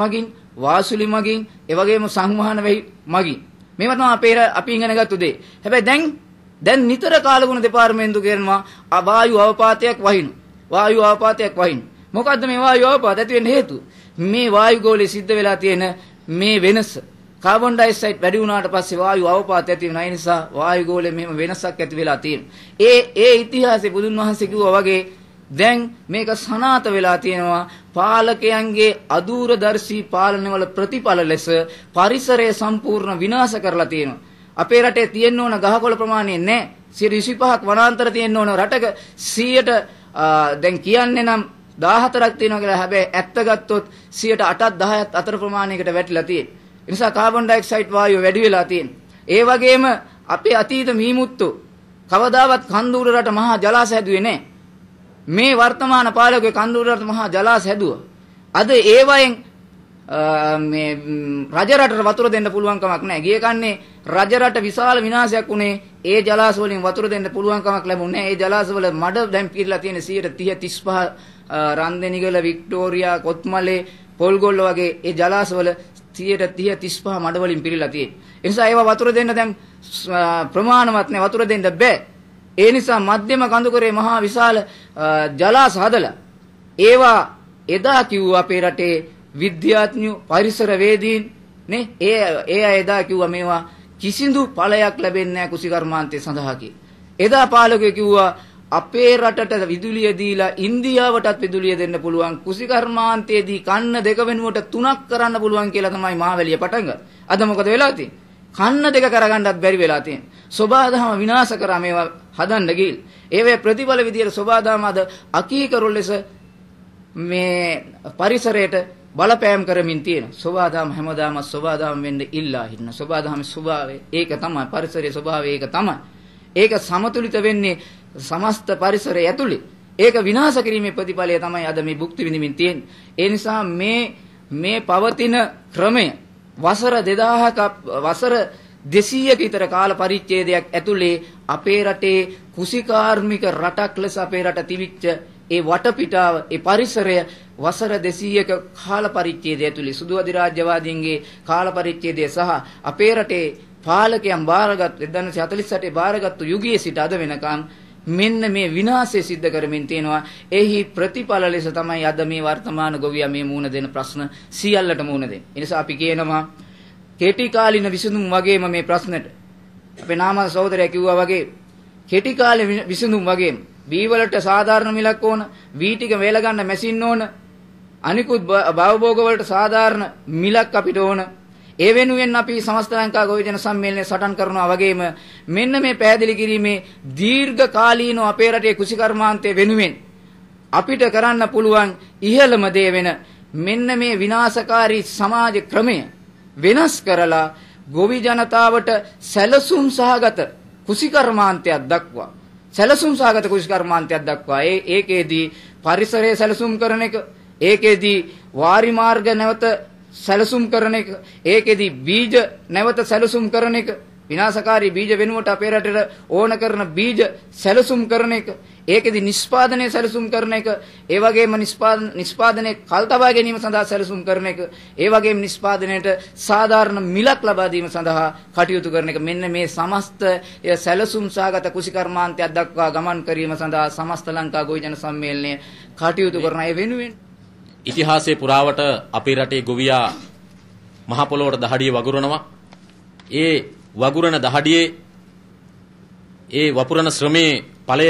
මගින් වාසුලි මගින් එවැගේම සංවහන වෙයි මගින් මේවා තමයි අපේ අපි ඉගෙන ගත්ත දේ. හැබැයි දැන් දැන් නිතර කාලගුණ දෙපාර්තමේන්තු කියනවා වායු අවපාතයක් වහිනු. වායු අවපාතයක් වහිනු. මොකද්ද මේ වායු අවපාත ඇති වෙන්න හේතුව? මේ වායු ගෝලයේ සිද්ධ වෙලා තියෙන මේ වෙනස කාබන් ඩයොක්සයිඩ් වැඩි වුණාට පස්සේ වායු අවපාත ඇති වෙන නිසා වායු ගෝලයේ මෙහෙම වෙනසක් ඇති වෙලා තියෙනවා. ඒ ඒ ඉතිහාසයේ බුදුන් වහන්සේ කිව්වා වගේ දැන් මේක සනාත වෙලා තියෙනවා පාලකයන්ගේ අදූරදර්ශී පාලනවල ප්‍රතිඵල ලෙස පරිසරය සම්පූර්ණ විනාශ කරලා තියෙනවා. අපේ රටේ තියෙන්න ඕන ගහකොළ ප්‍රමාණය නැහැ. 25ක් වනාන්තර තියෙන්න ඕන රටක 100ට දැන් කියන්නේ නම් 14ක් තියෙනවා කියලා හැබැයි ඇත්ත ගත්තොත් 8ක් 10ක් අතර ප්‍රමාණයකට වැටිලා තියෙනවා. ඒ නිසා කාබන් ඩයොක්සයිඩ් වායුව වැඩි වෙලා තියෙනවා. ඒ වගේම අපේ අතීත මීමුත්තු කවදාවත් කන්දූර රට මහා ජලාශ හැදුවේ නැහැ. මේ වර්තමාන පාලකගේ කන්දූර රට මහා ජලාශ හැදුවා. අද ඒවයෙන් මේ රජ රටට වතුර දෙන්න පුළුවන් කමක් නැහැ. ගිය කන්නේ රජ රට විශාල විනාශයක් වුණේ ඒ ජලාශ වලින් වතුර දෙන්න පුළුවන් කමක් ලැබුණේ නැහැ. ඒ ජලාශ වල මඩ දැන් පිරලා තියෙන 130 35 රන්දෙනිගල වික්ටෝරියා කොත්මලේ පොල්ගොල්ල වගේ ඒ ජලාශවල 100ට 30 35 මඩ වලින් පිරීලා තියෙන්නේ. ඒ නිසා ඒවා වතුර දෙන්න දැන් ප්‍රමාණවත් නැහැ වතුර දෙන්න බෑ. ඒ නිසා මධ්‍යම කඳුකරේ මහා විශාල ජලාශ හදලා ඒවා එදා කිව්වා අපේ රටේ විද්‍යාඥයෝ පරිසරවේදීන් නේ ඒ ඒ අය එදා කිව්වා මේවා කිසිදු ඵලයක් ලැබෙන්නේ නැහැ කුසී කර්මාන්තය සඳහා කි. එදා පාලකයෝ කිව්වා අපේ රටට විදුලිය දීලා ඉන්දියාවටත් විදුලිය දෙන්න පුළුවන් කුසි කර්මාන්තයේදී කන්න දෙක වෙනුවට තුනක් කරන්න පුළුවන් කියලා තමයි මහවැලිය පටන් ගත්තේ. අද මොකද වෙලා තියෙන්නේ? කන්න දෙක කරගන්නත් බැරි වෙලා තියෙන්නේ. සෝබාදහම විනාශ කරා මේවා හදන්න ගිහින්. ඒවේ ප්‍රතිඵල විදියට සෝබාදහම අද අකීකරු ලෙස මේ පරිසරයට බලපෑම් කරමින් තියෙන. සෝබාදහම හැමදාම සෝබාදහම වෙන්න ඉල්ලා හිටින. සෝබාදහමේ ස්වභාවය ඒක තමයි. පරිසරයේ ස්වභාවය ඒක තමයි. ඒක සමතුලිත වෙන්නේ සමස්ත පරිසරය ඇතුලේ ඒක විනාශ කිරීමේ ප්‍රතිඵලය තමයි අද මේ භුක්ති විඳින්මින් තියෙන්නේ. ඒ නිසා මේ මේ පවතින ක්‍රමය වසර 2000ක වසර 200ක විතර කාල පරිච්ඡේදයක් ඇතුලේ අපේ රටේ කුසිකාර්මික රටක් ලෙස අපේ රට තිබිච්ච ඒ වටපිටාව ඒ පරිසරය වසර 200ක කාල පරිච්ඡේදය ඇතුලේ සුදු අධිරාජ්‍යවාදීන්ගේ කාල පරිච්ඡේදය සහ අපේ රටේ පාලකයන් බාරගත් 1948 බාරගත්තු යුගයේ සිට අද වෙනකම් මෙන්න මේ විනාශය සිද්ධ කරමින් තියෙනවා. එහි ප්‍රතිඵල ලෙස තමයි අද මේ වර්තමාන ගොවියා මේ මුණ දෙන ප්‍රශ්න සියල්ලට මුණ දෙන්නේ. ඒ නිසා අපි කියනවා කෙටි කාලින විසඳුම් වගේම මේ ප්‍රශ්නට අපේ නාම සහෝදරයා කිව්වා වගේ කෙටි කාලේ විසඳුම් වගේම බී වලට සාධාරණ මිලක් ඕන, වී ටික වේල ගන්න මැෂින් ඕන, අනිකුත් භවභෝග වලට සාධාරණ මිලක් අපිට ඕන. ඒ වෙනුවෙන් අපි සමස්ත ලංකා ගොවිජන සම්මේලනය සටන් කරනවා වගේම මෙන්න මේ පැහැදිලි කිරීමේ දීර්ඝකාලීනව අපේ රටේ කෘෂිකර්මාන්තය වෙනුවෙන් අපිට කරන්න පුළුවන් ඉහළම දේ වෙන මෙන්න මේ විනාශකාරී සමාජ ක්‍රමය වෙනස් කරලා ගොවි ජනතාවට සැලසුම් සහගත කුසිකර්මාන්තයක් දක්වා සැලසුම් සහගත කුසිකර්මාන්තයක් දක්වා ඒ ඒකේදී පරිසරයේ සැලසුම් කරන එක ඒකේදී වාරි මාර්ග නැවත සැලසුම් කරන එක ඒකෙදි බීජ නැවත සැලසුම් කරන එක විනාශකාරී බීජ වෙනුවට අපේ රටට ඕන කරන බීජ සැලසුම් කරන එක ඒකෙදි නිෂ්පාදනයේ සැලසුම් කරන එක ඒ වගේම නිෂ්පාදන නිෂ්පාදනයේ කල් තබා ගැනීම සඳහා සැලසුම් කරන එක ඒ වගේම නිෂ්පාදනයට සාධාරණ මිලක් ලබා දීම සඳහා කටයුතු කරන එක මෙන්න මේ සමස්ත සැලසුම් සාගත කුසිකර්මාන්තයක් දක්වා ගමන් කිරීම සඳහා සමස්ත ලංකා ගොවිජන සම්මේලනය කටයුතු කරන අය වෙනුවෙන් ඉතිහාසයේ පුරාවට අපේ රටේ ගොවියා මහ පොළොවට දහඩිය වගුරනවා. ඒ වගුරන දහඩියේ ඒ වපුරන ශ්‍රමයේ ඵලය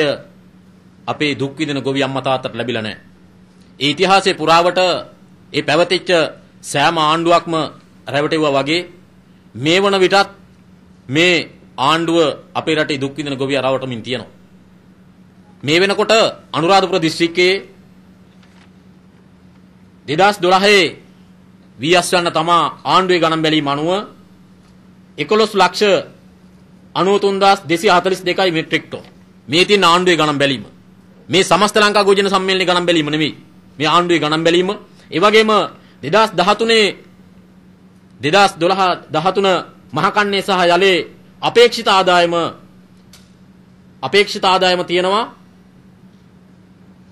අපේ දුක් විඳින ගොවි අම්මා තාත්තට ලැබිලා නැහැ. ඒ ඉතිහාසයේ පුරාවට ඒ පැවතිච්ච සෑම ආණ්ඩුවක්ම රැවටෙවුවා වගේ මේ වන විටත් මේ ආණ්ඩුව අපේ රටේ දුක් විඳින ගොවියා රවටමින් තියෙනවා. මේ වෙනකොට අනුරාධපුර දිස්ත්‍රික්කයේ 2012 වී අස්වැන්න තමා ආණ්ඩුවේ ගණන් බැලීම අනුව 11 ලක්ෂ 93242යි මෙට්‍රික් ටොන්. මේ තියෙන ආණ්ඩුවේ ගණන් බැලීම. මේ සමස්ත ලංකා ගෝජන සම්මේලනයේ ගණන් බැලීම නෙමෙයි. මේ ආණ්ඩුවේ ගණන් බැලීම. ඒ වගේම 2013 2012 13 මහකන්නේ සහ යලේ අපේක්ෂිත ආදායම අපේක්ෂිත ආදායම තියෙනවා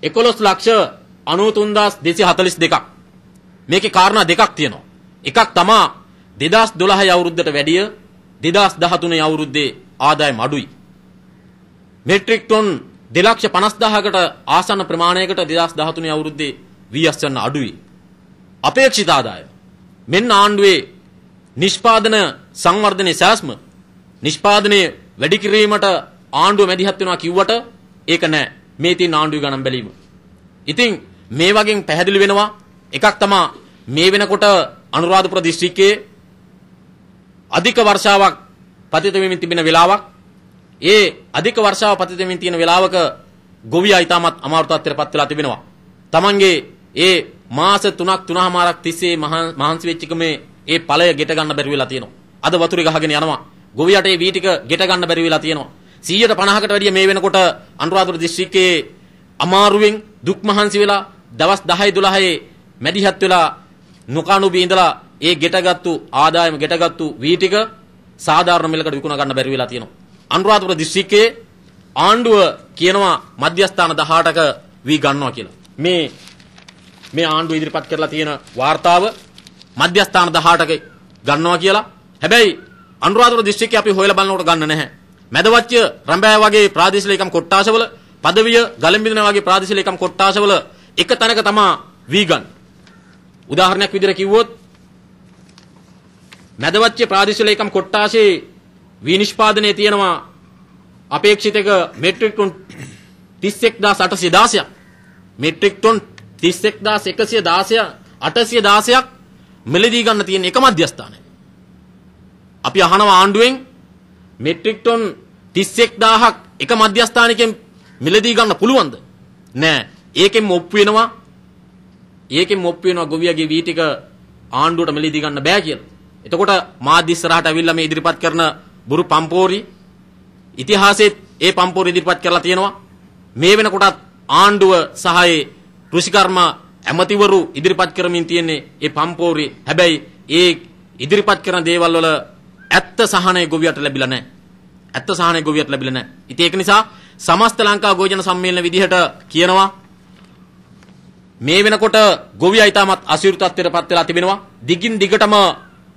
11 ලක්ෂ 93242ක්. මේකේ කාරණා දෙකක් තියෙනවා. එකක් තමා 2012 අවුරුද්දට වැඩිය 2013 අවුරුද්දේ ආදායම අඩුයි. මෙට්‍රික් ටොන් 250000කට ආසන්න ප්‍රමාණයකට 2013 අවුරුද්දේ වීස් ගන්න අඩුයි. අපේක්ෂිත ආදාය මෙන්න ආණ්ඩුවේ නිෂ්පාදන සංවර්ධනයේ සෑස්ම නිෂ්පාදනයේ වැඩි කිරීමට ආණ්ඩුව මැදිහත් වෙනවා කිව්වට ඒක නෑ මේ තියෙන ආණ්ඩුවේ ගණන් බැලීම. ඉතින් මේ වගේ පැහැදිලි වෙනවා එකක් තමා මේ වෙනකොට අනුරාධපුර දිස්ත්‍රික්කයේ අධික වර්ෂාවක් පතිත වෙමින් තිබෙන වෙලාවක් ඒ අධික වර්ෂාව පතිත වෙමින් තියෙන වෙලාවක ගොවියා ඊටමත් අමාරු තත්ත්වයට පත් වෙලා තිබෙනවා. Tamange ඒ මාස 3ක් 3මාරක් තිස්සේ මහන්සි වෙච්ච එකමේ ඒ ඵලය ගෙට ගන්න බැරි වෙලා තියෙනවා. අද වතුරේ ගහගෙන යනවා. ගොවියට ඒ වී ටික ගෙට ගන්න බැරි වෙලා තියෙනවා. 150කට වැඩිය මේ වෙනකොට අනුරාධපුර දිස්ත්‍රික්කයේ අමාරුවෙන් දුක් මහන්සි වෙලා දවස් 10 12 මැදිහත් වෙලා නුකානුබී ඉඳලා ඒ ගෙටගත්තු ආදායම ගෙටගත්තු වී ටික සාධාරණ මිලකට විකුණ ගන්න බැරි වෙලා තියෙනවා. අනුරාධපුර දිස්ත්‍රික්කයේ ආණ්ඩුව කියනවා මධ්‍යස්ථාන 18ක වී ගන්නවා කියලා. මේ මේ ආණ්ඩුව ඉදිරිපත් කරලා තියෙන වார்த்தාව මධ්‍යස්ථාන 18ක ගන්නවා කියලා. හැබැයි අනුරාධපුර දිස්ත්‍රික්කේ අපි හොයලා බලනකොට ගන්න නැහැ. මැදවච්ච රඹෑ වගේ ප්‍රාදේශීය ලේකම් කොට්ටාසවල, පදවිය ගලම්බිඳුන වගේ ප්‍රාදේශීය ලේකම් කොට්ටාසවල එක තැනක තමා වීගන්. උදාහරණයක් විදිහට කිව්වොත් මැදවත්්‍ය ප්‍රාදේශීය ලේකම් කොට්ටාසේ වී නිෂ්පාදනයේ තියෙනවා අපේක්ෂිත එක මෙට්‍රික් ටොන් 31816ක්. මෙට්‍රික් ටොන් 31116 816ක් මෙලදී ගන්න තියෙන එක මධ්‍යස්ථානය. අපි අහනවා ආණ්ඩුවෙන් මෙට්‍රික් ටොන් 31000ක් එක මධ්‍යස්ථානයකින් මිලදී ගන්න පුළුවන්ද? නෑ. ඒකෙන් ඔප්පු වෙනවා ඒකෙන් ඔප්පු වෙනවා ගොවියගේ වී ටික ආණ්ඩුවට මෙලී දී ගන්න බෑ කියලා. එතකොට මාධ්‍ය ඉස්සරහට අවිල්ලා මේ ඉදිරිපත් කරන බුරු පම්පෝරි ඉතිහාසෙත් ඒ පම්පෝරි ඉදිරිපත් කරලා තියෙනවා. මේ වෙනකොටත් ආණ්ඩුව සහයේ කෘෂිකර්ම ඇමතිවරු ඉදිරිපත් කරමින් තියෙන්නේ ඒ පම්පෝරි. හැබැයි ඒ ඉදිරිපත් කරන දේවල් වල ඇත්ත සහනය ගොවියට ලැබිලා නැහැ. ඇත්ත සහනය ගොවියට ලැබිලා නැහැ. ඉතින් ඒක නිසා සමස්ත ලංකා ගෝජන සම්මේලන විදිහට කියනවා මේ වෙනකොට ගොවියා ඊටමත් අසීරු තත්ත්වයට පත් වෙලා තිබෙනවා. දිගින් දිගටම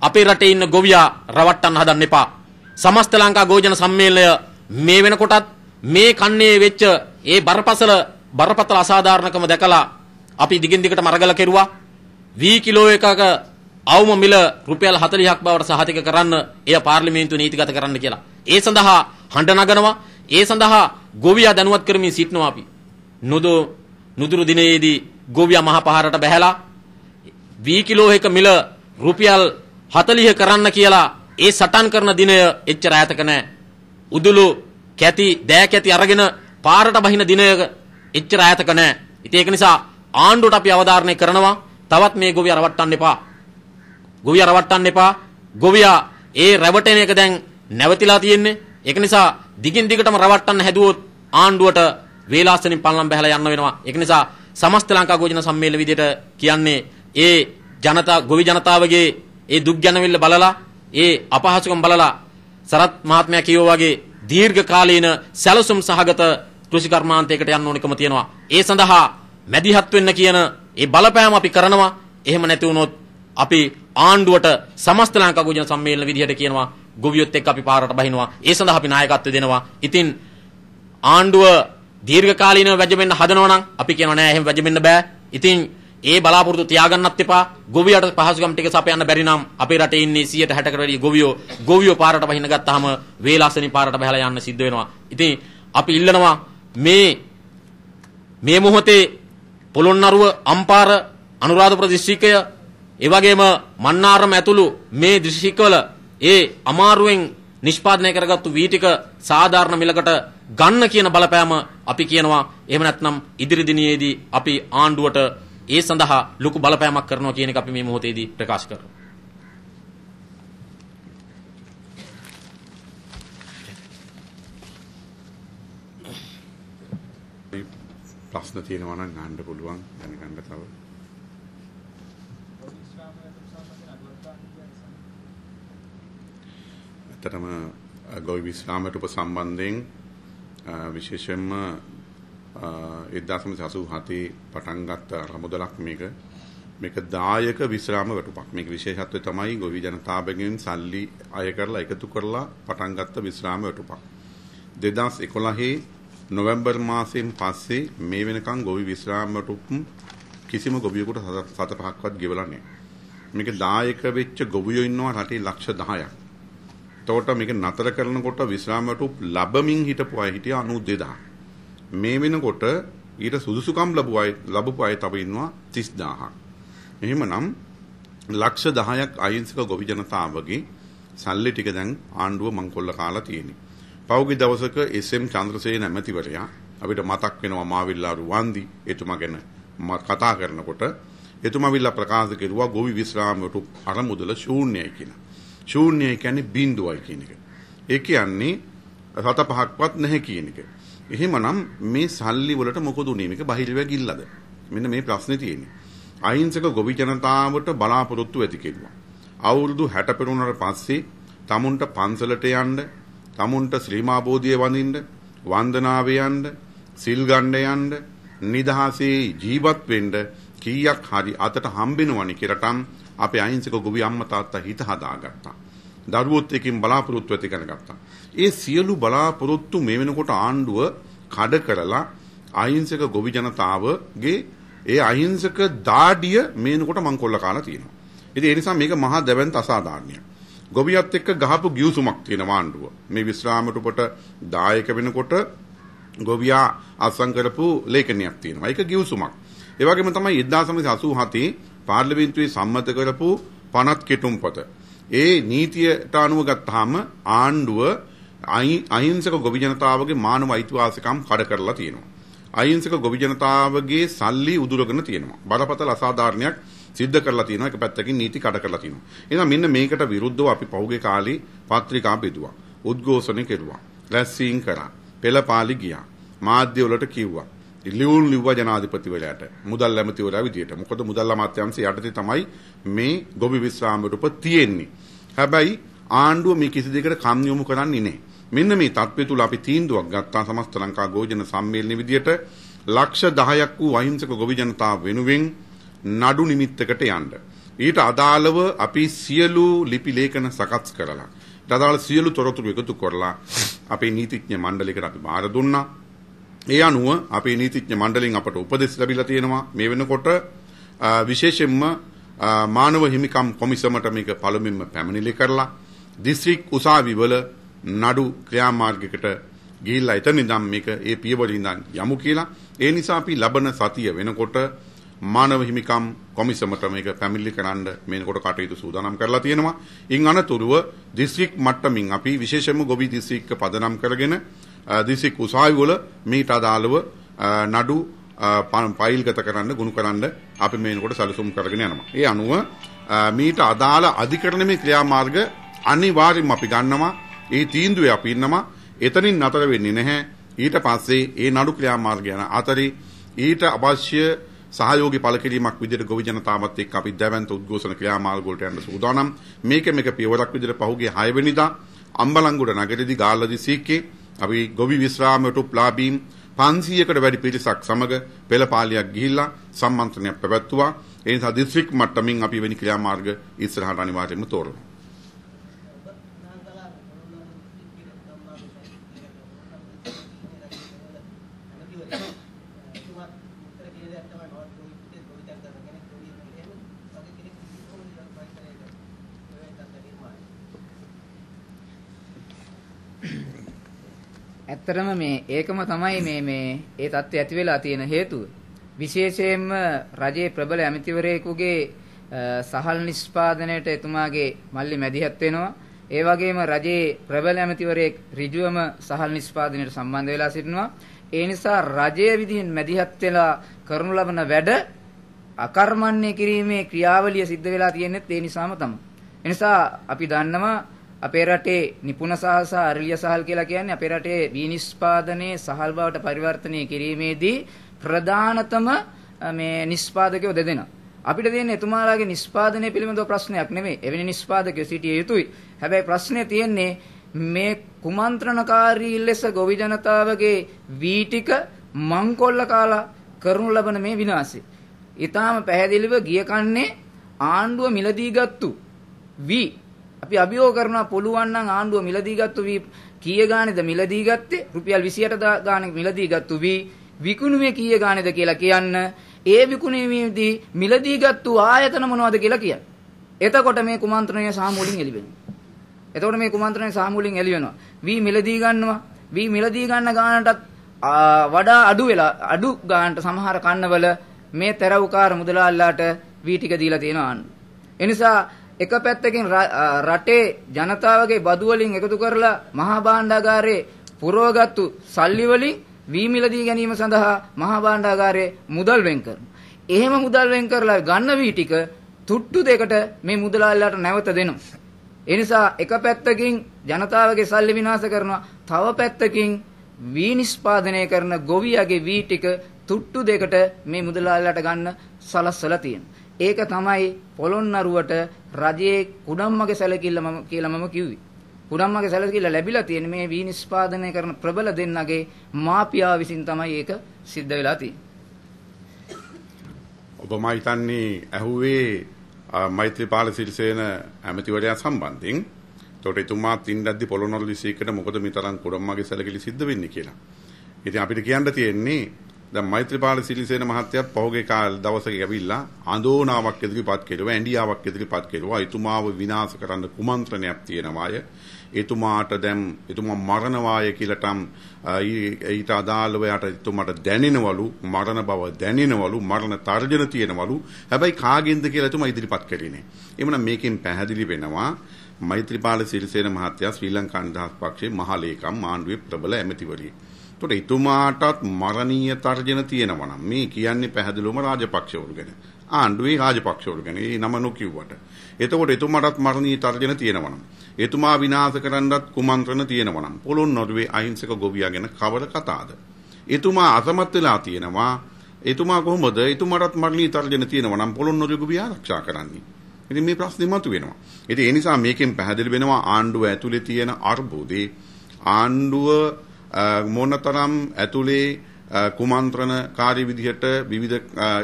අපේ රටේ ඉන්න ගොවියා රවට්ටන්න හදන්න එපා. සමස්ත ලංකා ගෝජන සම්මේලනය මේ වෙනකොටත් මේ කන්නේ වෙච්ච ඒ බරපතල බරපතල අසාධාරණකම දැකලා අපි දිගින් දිගටම අරගල කෙරුවා. වී කිලෝ එකක අවම මිල රුපියල් 40ක් බවට සහතික කරන්න එය පාර්ලිමේන්තුව නීතිගත කරන්න කියලා. ඒ සඳහා හඬ නගනවා. ඒ සඳහා ගොවියා දැනුවත් කරමින් සිටනවා අපි. නුදු නුදුරු දිනේදී ගොවියා මහ පහරට බැහැලා වී කිලෝ එක මිල රුපියල් 40 කරන්න කියලා ඒ සටන් කරන දිනය එච්චර ඈතක නෑ. උදුළු කැති දෑ කැති අරගෙන පාරට බහින දිනයක එච්චර ඈතක නෑ. ඉතින් ඒක නිසා ආණ්ඩුවට අපි අවධාරණය කරනවා තවත් මේ ගොවිය රවට්ටන්න එපා. ගොවිය රවට්ටන්න එපා. ගොවියා ඒ රැවටෙන එක දැන් නැවතිලා තියෙන්නේ. ඒක නිසා දිගින් දිගටම රවට්ටන්න හැදුවොත් ආණ්ඩුවට වේලාසනින් පල්ලම් බහැලා යන්න වෙනවා. ඒක නිසා සමස්ත ලංකා ගෝජන සම්මේලන විදියට කියන්නේ ඒ ජනතා ගොවි ජනතාවගේ ඒ දුක් ගැනවිල්ල බලලා ඒ අපහසුකම් බලලා සරත් මහත්මයා කියෝ වගේ දීර්ඝ කාලීන සැලසුම් සහගත කෘෂිකර්මාන්තයකට යන්න ඕනකම තියෙනවා. ඒ සඳහා මැදිහත් වෙන්න කියන ඒ බලපෑම අපි කරනවා. එහෙම නැති වුණොත් අපි ආණ්ඩුවට සමස්ත ලංකා ගෝජන සම්මේලන විදිහට කියනවා ගොවියොත් එක්ක අපි පාරට බහිනවා. ඒ සඳහා අපි නායකත්වය දෙනවා. ඉතින් ආණ්ඩුව දීර්ඝකාලීනව වැජඹෙන්න හදනවා නම් අපි කියනවා නෑ එහෙම වැජඹෙන්න බෑ. ඉතින් ඒ බලාපොරොත්තු තියාගන්නත් එපා. ගොවියට පහසුකම් ටික සපයන්න බැරි නම් අපේ රටේ ඉන්නේ 160කට වැඩිය ගොවියෝ ගොවියෝ පාරට වහින්න ගත්තාම වේලාසනින් පාරට බහලා යන්න සිද්ධ වෙනවා. ඉතින් අපි ඉල්ලනවා මේ මේ මොහොතේ පොළොන්නරුව අම්පාර අනුරාධපුර දිස්ත්‍රික්කය ඒ වගේම මන්නාරම ඇතුළු මේ දිස්ත්‍රික්කවල ඒ අමාරුවෙන් නිෂ්පාදනය කරගත්තු වී ටික සාධාරණ මිලකට ගන්න කියන බලපෑම අපි කියනවා එහෙම නැත්නම් ඉදිරි දිනයේදී අපි ආණ්ඩුවට ඒ සඳහා ලොකු බලපෑමක් කරනවා කියන එක අපි මේ මොහොතේදී ප්‍රකාශ කරනවා. ප්‍රශ්න තියෙනවා නම් අහන්න පුළුවන් දැනගන්න තව. ඇත්තටම ගොවි විශ්‍රාමයට උපසම්බන්ධයෙන් විශේෂයෙන්ම 1987 පටන් ගත්ත රමුදලක් මේක මේක දායක විශ්‍රාම වැටුපක් මේක විශේෂත්වය තමයි ගොවි ජනතාවගෙන් සල්ලි අය කරලා එකතු කරලා පටන් ගත්ත විශ්‍රාම වැටුපක් 2011 නොවැම්බර් මාසයෙන් පස්සේ මේ වෙනකන් ගොවි විශ්‍රාම වැටුප් කිසිම ගොවියෙකුට සත පහක්වත් ගෙවලා නැහැ මේක දායක වෙච්ච ගොවියෝ ඉන්නවා රටේ ලක්ෂ 10ක් එතකොට මේක නතර කරනකොට විශ්‍රාමයට ලැබමින් හිටපු අය හිටියා 92000. මේ වෙනකොට ඊට සුදුසුකම් ලැබුවා ලැබපු අය තව ඉන්නවා 30000ක්. එහෙමනම් ලක්ෂ 10ක් අහිංසක ගොවි ජනතාවගේ සල්ලි ටික දැන් ආණ්ඩුව මංකොල්ල කාලා තියෙන්නේ. පෞගි දවසක එස්.එම්. චන්ද්‍රසේන ඇමතිවරයා අපිට මතක් වෙනවා මාවිල්ලාරු වන්දි එතුමා ගැන කතා කරනකොට එතුමා විල්ලා ප්‍රකාශ කෙරුවා ගොවි විශ්‍රාමයට අරමුදල ශූන්‍යයි කියලා. ශූන්‍යයි කියන්නේ බිඳුවයි කියන එක. ඒ කියන්නේ රත පහක්වත් නැහැ කියන එක. එහෙමනම් මේ සල්ලි වලට මොකද උනේ මේක බහිල්වැගිල්ලද? මෙන්න මේ ප්‍රශ්නේ තියෙන්නේ. අහිංසක ගොවි ජනතාවට බලාපොරොත්තු ඇති කෙරුවා. අවුරුදු 60 පෙරුණාට පස්සේ tamunට පන්සලට යන්න, tamunට ශ්‍රීමා බෝධිය වඳින්න, වන්දනාවේ යන්න, සිල් ගන්න යන්න, නිදහසේ ජීවත් වෙන්න කීයක් හරි අතට හම්බෙනවනි කියලා අපේ අහිංසක ගොවි අම්මා තාත්තා හිත හදාගත්තා. දරුවොත් එකකින් බලාපොරොත්තු ඇති කරගත්තා. ඒ සියලු බලාපොරොත්තු මේ වෙනකොට ආණ්ඩුව කඩ කරලා අහිංසක ගොවි ජනතාවගේ ඒ අහිංසක දාඩිය මේ වෙනකොට මං කොල්ල කාලා තියෙනවා. ඉතින් ඒ නිසා මේක මහා දැවැන්ත අසාධාරණයක්. ගොවියත් එක්ක ගහපු ගිවිසුමක් තියෙනවා ආණ්ඩුව. මේ විශ්‍රාමට උපට දායක වෙනකොට ගොවියා අත්සන් කරපු ලේඛනයක් තියෙනවා. ඒක ගිවිසුමක්. ඒ වගේම තමයි 1987 පාර්ලිමේන්තුවේ සම්මත කරපු පනත් කෙටුම් පොත. ඒ නීතියට අනුව ගත්තාම ආණ්ඩුව අහිංසක ගොවි ජනතාවගේ මානව අයිතිවාසිකම් කඩ කරලා තියෙනවා. අහිංසක ගොවි ජනතාවගේ සල්ලි උදුරගෙන තියෙනවා. බරපතල අසාධාරණයක් සිද්ධ කරලා තියෙනවා. එක පැත්තකින් නීති කඩ කරලා තියෙනවා. එහෙනම් මෙන්න මේකට විරුද්ධව අපි පහුගිය කාලේ පත්‍රිකා බෙදුවා. උද්ඝෝෂණ කෙරුවා. රැස්වීම් කරා. පෙළපාලි ගියා. මාධ්‍ය වලට කිව්වා. ලියුම් ලිව්වා ජනාධිපතිවරයාට මුදල් ඇමතිවරයා විදියට. මොකද මුදල් අමාත්‍යාංශය යටතේ තමයි මේ ගොබි විශ්‍රාම රූප තියෙන්නේ. හැබැයි ආණ්ඩුව මේ කිසි දෙයකට කම් යොමු කරන්නේ නැහැ. මෙන්න මේ தත්ත්වය තුල අපි තීන්දුවක් ගත්තා සමස්ත ලංකා ගෝජන සම්මේලන විදියට ලක්ෂ 10ක් වූ අහිංසක ගොවි ජනතාව වෙනුවෙන් නඩු නිමිත්තකට යන්න. ඊට අදාළව අපි සියලු ලිපි ලේඛන සකස් කරලා ඊට අදාළ සියලු තොරතුරු එකතු කරලා අපේ නීතිඥ මණ්ඩලයකට අපි බාර දුන්නා. ඒ අනුව අපේ නීතිඥ මණ්ඩලයෙන් අපට උපදෙස් ලැබිලා තියෙනවා මේ වෙනකොට විශේෂයෙන්ම මානව හිමිකම් කොමිසමට මේක පළමුවෙන්ම පැමිණිලි කරලා දිස්ත්‍රික් උසාවිවල නඩු ක්‍රියාමාර්ගයකට ගිහිල්ලා එතන ඉඳන් මේක ඒ පියවර ඉඳන් යමු කියලා ඒ නිසා අපි ලබන සතිය වෙනකොට මානව හිමිකම් කොමිසමට මේක පැමිණිලි කරන්න මේනකොට කටයුතු සූදානම් කරලා තියෙනවා. ඉන් අනතුරුව දිස්ත්‍රික් මට්ටමින් අපි විශේෂයෙන්ම ගොවි දිස්ත්‍රික්ක පදනම් කරගෙන දිසික් උසාවිවල මීට අදාළව නඩු ෆයිල්ගත කරන්න ගුණ කරන්න අපි මේනකොට සැලසුම් කරගෙන යනවා. ඒ අනුව මීට අදාළ අධිකරණමේ ක්‍රියාමාර්ග අනිවාර්යයෙන්ම අපි ගන්නවා. ඒ තීන්දුවේ අපි ඉන්නවා. එතනින් නතර වෙන්නේ නැහැ. ඊට පස්සේ ඒ නඩු ක්‍රියාමාර්ග යන අතරේ ඊට අවශ්‍ය සහයෝගී පළකිරීමක් විදිහට ගොවි ජනතාවත් එක්ක අපි දැවැන්ත උද්ඝෝෂණ ක්‍රියාමාර්ග වලට යන්න සූදානම්. මේක මේක පියවරක් විදිහට පහුගිය 6 වෙනිදා අම්බලන්ගොඩ නගරයේදී ගාල්ලදි සීක්කේ අපි ගොවි විශ්‍රාම YouTube ලාභීන් 500කට වැඩි පිරිසක් සමග පෙළපාලියක් ගිහිල්ලා සම්මන්ත්‍රණයක් පැවැත්තුවා. ඒ නිසා දිස්ත්‍රික් මට්ටමින් අපි වෙනි ක්‍රියාමාර්ග ඉස්සරහට අනිවාර්යයෙන්ම තෝරනවා. ඇත්තරම මේ ඒකම තමයි මේ මේ ඒ தත්ත්වය ඇති වෙලා තියෙන හේතුව. විශේෂයෙන්ම රජයේ ප්‍රබල ඇමතිවරයෙකුගේ සහල් නිෂ්පාදනයට එතුමාගේ මල්ලි මැදිහත් වෙනවා. ඒ වගේම රජයේ ප්‍රබල ඇමතිවරයෙක් ඍජුවම සහල් නිෂ්පාදනයට සම්බන්ධ වෙලා සිටිනවා. ඒ නිසා රජයේ විදිහින් මැදිහත් වෙලා කරනු ලබන වැඩ අකර්මණ්‍ය කිරීමේ ක්‍රියාවලිය සිද්ධ වෙලා තියෙන්නේ ඒ නිසාම තමයි. එනිසා අපි දන්නවා අපේ රටේ නිපුණ සහ සහ අරලිය සහල් කියලා කියන්නේ අපේ රටේ විනිස්පාදනයේ සහල් බවට පරිවර්තනය කිරීමේදී ප්‍රධානතම මේ නිෂ්පාදකයෝ දෙදෙනා. අපිට තියෙන එතුමාලාගේ නිෂ්පාදනය පිළිබඳව ප්‍රශ්නයක් නෙමෙයි. එවැනි නිෂ්පාදකයෝ සිටිය යුතුයි. හැබැයි ප්‍රශ්නේ තියෙන්නේ මේ කුමන්ත්‍රණකාරී ලෙස ගොවි ජනතාවගේ වී ටික මංකොල්ල කාලා කරනු ලබන මේ විනාශය. ඊටාම පැහැදිලිව ගිය කන්නේ ආණ්ඩුව මිලදී ගත්තු වී අපි අභියෝග කරනවා පුළුවන් නම් ආණ්ඩුව මිලදී ගත්තු වී කීය ගානේද මිලදී ගත්තේ රුපියල් 28000 ගානක මිලදී ගත්තු වී විකුණුවේ කීය ගානේද කියලා කියන්න ඒ විකුණීමේදී මිලදී ගත්තු ආයතන මොනවද කියලා කියන්න. එතකොට මේ කුමන්ත්‍රණය සාමූලින් එළි වෙනවා. එතකොට මේ කුමන්ත්‍රණය සාමූලින් එළි වෙනවා. වී මිලදී ගන්නවා. වී මිලදී ගන්න ගානටත් වඩා අඩු වෙලා අඩු ගානට සමහර කන්නවල මේ තෙරවුකාර මුදලාල්ලාට වී ටික දීලා තියෙනවා. එනිසා එක පැත්තකින් රටේ ජනතාවගේ බදු වලින් එකතු කරලා මහා භාණ්ඩාගාරයේ පුරවගත්තු සල්ලි වලින් වීමිලදී ගැනීම සඳහා මහා භාණ්ඩාගාරයේ මුදල් වෙන් කරනවා. එහෙම මුදල් වෙන් කරලා ගන්න වී ටික තුට්ටු දෙකට මේ මුදලාලිලාට නැවත දෙනවා. ඒ නිසා එක පැත්තකින් ජනතාවගේ සල්ලි විනාශ කරනවා. තව පැත්තකින් වී නිෂ්පාදනය කරන ගොවියාගේ වී ටික තුට්ටු දෙකට මේ මුදලාලිලාට ගන්න සලස්සලා තියෙනවා. ඒක තමයි පොළොන්නරුවට රජයේ කුඩම්මගේ සැලකිල්ල මම කියලා මම කිව්වේ. කුඩම්මගේ සැලකිල්ල ලැබිලා තියෙන මේ වී නිෂ්පාදනය කරන ප්‍රබල දෙන්නගේ මාපියා විසින් තමයි ඒක සිද්ධ වෙලා තියෙන්නේ. ඔබ මා හිතන්නේ ඇහුවේ මෛත්‍රීපාල සිරිසේන ඇමතිවරයා සම්බන්ධයෙන්. එතකොට එතුමා තින්දද්දි පොළොන්නරු 21ට මොකද මේ තරම් කුඩම්මගේ සැලකිලි සිද්ධ වෙන්නේ කියලා. ඉතින් අපිට කියන්න තියෙන්නේ දැන් මෛත්‍රීපාල සිරිසේන මහත්තයත් පහුගිය කාල දවසක ඇවිල්ලා ආందోලනාවක් ඉදිරිපත් කෙරුවා ඇන්ඩියාවක් ඉදිරිපත් කෙරුවා එතුමාව විනාශ කරන්න කුමන්ත්‍රණයක් තියෙනවාය එතුමාට දැන් එතුමා මරණවාය කියලාටම් ඊට අදාළව යට එතුමාට දැනෙනවලු මරණ බව දැනෙනවලු මරණ තර්ජන තියෙනවලු හැබැයි කාගෙන්ද කියලා එතුමා ඉදිරිපත් කරේ නෑ එමනම් මේකෙන් පැහැදිලි වෙනවා මෛත්‍රීපාල සිරිසේන මහත්තයා ශ්‍රී ලංකා නිදහස් පක්ෂයේ මහලේකම් ආණ්ඩුවේ ප්‍රබල ඇමතිවරියෙක් එතකොට එතුමාටත් මරණීය තර්ජන තියෙනවා නම් මේ කියන්නේ පැහැදිලිවම රාජපක්ෂවරු ගැන. ආණ්ඩුවේ රාජපක්ෂවරු ගැන. ඒ නම නොකියුවට. එතකොට එතුමාටත් මරණීය තර්ජන තියෙනවා නම් එතුමා විනාශ කරන්නත් කුමන්ත්‍රණ තියෙනවා නම් පොළොන් නොරුවේ අහිංසක ගොවියා ගැන කවර කතාවද? එතුමා අසමත් වෙලා තියෙනවා. එතුමා කොහොමද එතුමාටත් මරණීය තර්ජන තියෙනවා නම් පොළොන් නොරුවේ ගොවියා ආරක්ෂා කරන්නේ? ඉතින් මේ ප්‍රශ්නේ මතුවෙනවා. ඉතින් ඒ නිසා මේකෙන් පැහැදිලි වෙනවා ආණ්ඩුව ඇතුලේ තියෙන අර්බුදේ ආණ්ඩුව මොනතරම් ඇතුලේ කුමන්ත්‍රණකාරී විදිහට විවිධ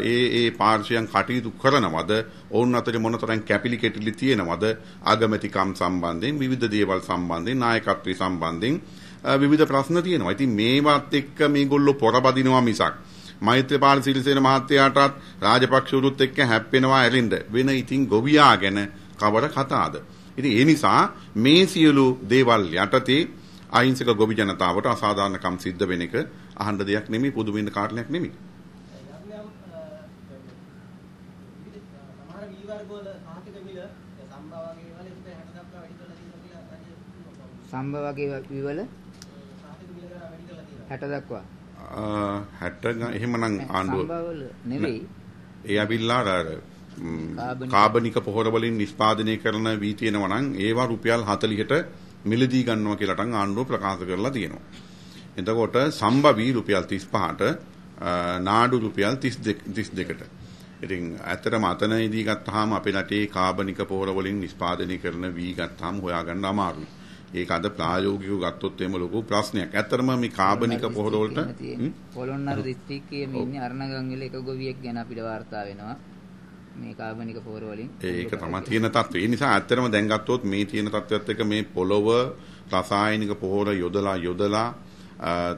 ඒ ඒ පාර්ශ්වයන් කටයුතු කරනවද ඔවුන් අතරේ මොනතරම් කැපිලි කෙටිලි තියෙනවද ආගමතිකම් සම්බන්ධයෙන් විවිධ දේවල් සම්බන්ධයෙන් නායකත්වය සම්බන්ධයෙන් විවිධ ප්‍රශ්න තියෙනවා. ඉතින් මේවත් එක්ක මේගොල්ලෝ පොරබදිනවා මිසක් මෛත්‍රීපාල සිරිසේන මහත්තයාටත් රාජපක්ෂවරුත් එක්ක හැප්පෙනවා ඇරෙන්න වෙන ඉතින් ගොවියා ගැන කවර කතාවද. ඉතින් ඒ නිසා මේ සියලු දේවල් යටතේ අහිංසක ගොවි ජනතාවට අසාධාරණකම් සිද්ධ වෙන එක අහන්න දෙයක් නෙමෙයි පුදුමින කාරණයක් නෙමෙයි. සම්භව වගේ විවල 60 දක්වා 60 එහෙමනම් ආණ්ඩුව සම්භවවල නෙවෙයි ඒ අවිල්ලා අර කාබනික පොහොර වලින් නිෂ්පාදනය කරන වී තියෙනවා නම් ඒවා රුපියල් 40ට මිලදී ගන්නවා කියලා ටන් ආණ්ඩුව ප්‍රකාශ කරලා තියෙනවා. එතකොට සම්භවී රුපියල් 35ට නාඩු රුපියල් 32කට. ඉතින් ඇත්තටම අතනදී ගත්තාම අපේ රටේ කාබනික පොහොර වලින් නිෂ්පාදනය කරන වී ගත්තාම හොයාගන්න අමාරුයි. ඒක අද ප්‍රායෝගිකව ගත්තොත් එහෙම ලොකු ප්‍රශ්නයක්. ඇත්තරම මේ කාබනික පොහොර වලට පොළොන්නරු දිස්ත්‍රික්කයේ මේ ඉන්නේ අරණගම් වල එක ගොවියෙක් ගැන අපිට වාර්තා වෙනවා. මේ කාබනික පොර වලින් ඒක තමයි තියෙන තත්ත්වය. ඒ නිසා ඇත්තටම දැන් ගත්තොත් මේ තියෙන තත්ත්වයත් එක්ක මේ පොළොව රසායනික පොහොර යොදලා යොදලා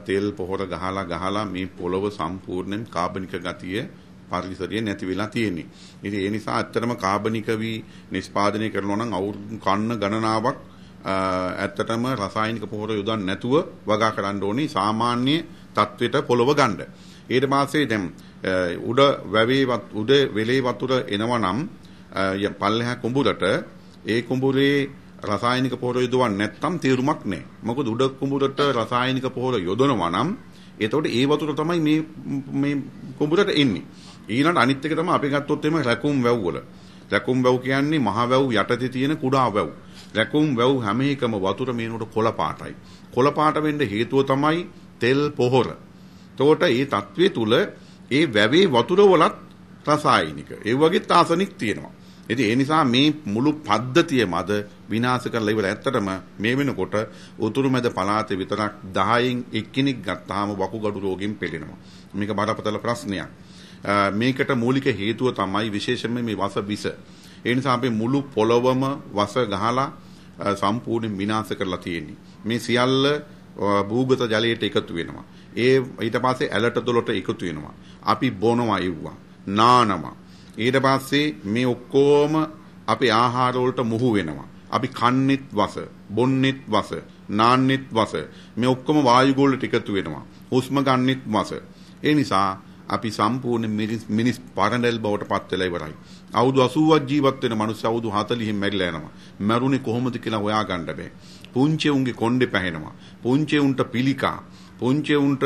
තෙල් පොහොර ගහලා ගහලා මේ පොළොව සම්පූර්ණයෙන් කාබනික ගතිය පරිසරය නැති වෙලා තියෙන්නේ. ඉතින් ඒ නිසා ඇත්තටම කාබනික වී නිෂ්පාදනය කරනවා නම් අවුරුදු කන්න ගණනාවක් ඇත්තටම රසායනික පොහොර යොදන්න නැතුව වගා කරන්න ඕනේ සාමාන්‍ය තත්වෙට පොළොව ගන්න. ඊට පස්සේ දැන් උඩ වැවේ උඩ වෙලේ වතුර එනවනම් පල්ලෙහා කුඹුරට ඒ කුඹුරේ රසායනික පොහොර යොදවන්නේ නැත්නම් තීරුමක් නැහැ. මොකද උඩ කුඹුරට රසායනික පොහොර යොදනවා නම් එතකොට ඒ වතුර තමයි මේ මේ කුඹුරට එන්නේ. ඊළඟ අනිත් එක තමයි අපි ගත්තොත් එimhe රැකුම් වැව් වල. රැකුම් වැව් කියන්නේ මහ වැව් යටතේ තියෙන කුඩා වැව්. රැකුම් වැව් හැම එකම වතුර මේනකොට කොළ පාටයි. කොළ පාට වෙන්න හේතුව තමයි තෙල් පොහොර. එතකොට මේ தત્ත්වයේ තුල ඒ වැවේ වතුර වලත් රසායනික. ඒ වගේත් ආසනික් තියෙනවා. ඉතින් ඒ නිසා මේ මුළු පද්ධතියම අද විනාශ කරලා ඉවරයි. ඇත්තටම මේ වෙනකොට උතුරුමැද පළාතේ විතරක් 10න් එක්කෙනෙක් ගත්තාම වකුගඩු රෝගයෙන් පෙළෙනවා. මේක බරපතල ප්‍රශ්නයක්. මේකට මූලික හේතුව තමයි විශේෂයෙන්ම මේ වස විස. ඒ නිසා අපි මුළු පොළොවම වස ගහලා සම්පූර්ණ විනාශ කරලා තියෙන්නේ. මේ සියල්ල භූගත ජලයට එකතු වෙනවා. ඒ ඊට පස්සේ ඇලට දොලට එකතු වෙනවා. අපි බොනවා ඉව්වා නානවා ඊට පස්සේ මේ ඔක්කොම අපේ ආහාර වලට මුහු වෙනවා අපි කන්නෙත් වස බොන්නෙත් වස නාන්නෙත් වස මේ ඔක්කොම වායු ගෝලට එකතු වෙනවා හුස්ම ගන්නෙත් වස ඒ නිසා අපි සම්පූර්ණ මිනිස් පරණල් බවට පත් වෙලා ඉවරයි අවුරුදු 80ක් ජීවත් වෙන මිනිස්සු අවුරුදු 40න් මැරිලා යනවා මැරුණේ කොහොමද කියලා හොයාගන්න බෑ පුංචි උන්ගේ කොණ්ඩේ පැහෙනවා පුංචි උන්ට පිළිකා පුංචි උන්ට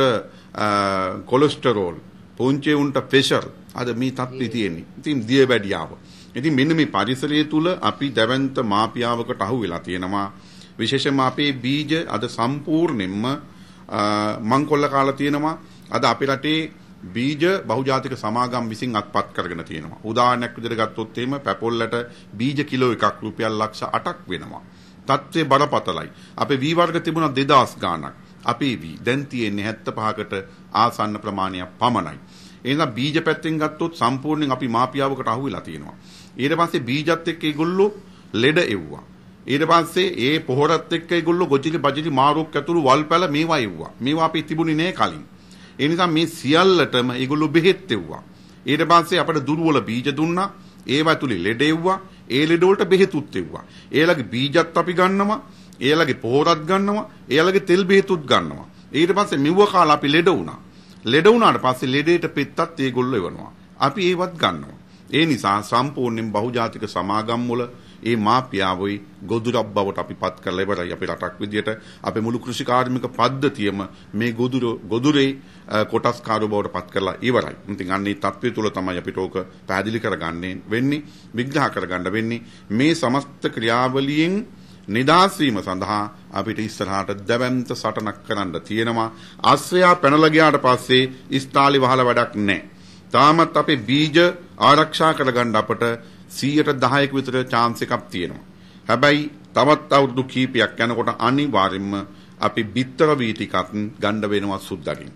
කොලෙස්ටරෝල් පුංචි උන්ට ප්‍රෙෂර් අද මේ තත්ත්වය තියෙන්නේ. ඉතින් දිය බැඩියාව. ඉතින් මෙන්න මේ පරිසරය තුල අපි දැවැන්ත මාපියාවකට අහු වෙලා තියෙනවා. විශේෂයෙන්ම අපේ බීජ අද සම්පූර්ණයෙන්ම මංකොල්ල කාලා තියෙනවා. අද අපේ රටේ බීජ බහුජාතික සමාගම් විසින් අත්පත් කරගෙන තියෙනවා. උදාහරණයක් විදිහට ගත්තොත් එහෙම පැපොල්ලට බීජ කිලෝ එකක් රුපියල් ලක්ෂ 8ක් වෙනවා. තත්ත්වේ බරපතලයි. අපේ වී වර්ග තිබුණා 2000 ගාණක්. අපේ වී දැන් තියෙන්නේ 75කට ආසන්න ප්‍රමාණයක් පමණයි. එහෙනම් බීජ පැත්තෙන් ගත්තොත් සම්පූර්ණයෙන් අපි මාපියාවකට අහු වෙලා තියෙනවා. ඊට පස්සේ බීජත් එක්ක ඒගොල්ලෝ ලෙඩ එව්වා. ඊට පස්සේ ඒ පොහොරත් එක්ක ඒගොල්ලෝ ගොජිලි බජිලි මාරුක් ඇතුළු වල්පැල මේවා එව්වා. මේවා අපි තිබුණේ නෑ කලින්. ඒ නිසා මේ සියල්ලටම ඒගොල්ලෝ බෙහෙත් එව්වා. ඊට පස්සේ අපිට දුර්වල බීජ දුන්නා. ඒව ඇතුළේ ලෙඩ එව්වා. ඒ ලෙඩ වලට බෙහෙතුත් එව්වා. ඒලගේ බීජත් අපි ගන්නවා. ඒලගේ පොහොරත් ගන්නවා. ඒලගේ තෙල් බෙහෙතුත් ගන්නවා. ඊට පස්සේ මෙව කාලා අපි ලෙඩ වුණා. ලෙඩ වුණාට පස්සේ ලෙඩේට පෙත්තත් ඒගොල්ලෝ එවනවා. අපි ඒවත් ගන්නවා. ඒ නිසා සම්පූර්ණයෙන් බහුජාතික සමාගම් වල ඒ මාපියාවොයි ගොදුරක් බවට අපි පත් කරලා ඉවරයි අපේ රටක් විදියට අපේ මුළු කෘෂිකාර්මික පද්ධතියම මේ ගොදුර ගොදුරේ කොටස්කාරෝ බවට පත් කරලා ඉවරයි. ඉතින් අන්න ඒ தත්ත්වය තුළ තමයි අපිට ඕක පැහැදිලි කරගන්නේ වෙන්නේ විග්‍රහ කරගන්න වෙන්නේ මේ සමස්ත ක්‍රියාවලියෙන් නිදහස් වීම සඳහා අපිට ඉස්සරහට දැවැන්ත සටනක් කරන්න තියෙනවා. ආශ්‍රයා පැනලා ගියාට පස්සේ ඉස්තාලි වහලා වැඩක් නැහැ. තාමත් අපේ බීජ ආරක්ෂා කරගන්න අපට 110ක විතර chance එකක් තියෙනවා. හැබැයි තවත් අවුරුදු කීපයක් යනකොට අනිවාර්යයෙන්ම අපි bitter වී ටිකක් ගන්න වෙනවා සුද්දගෙන්.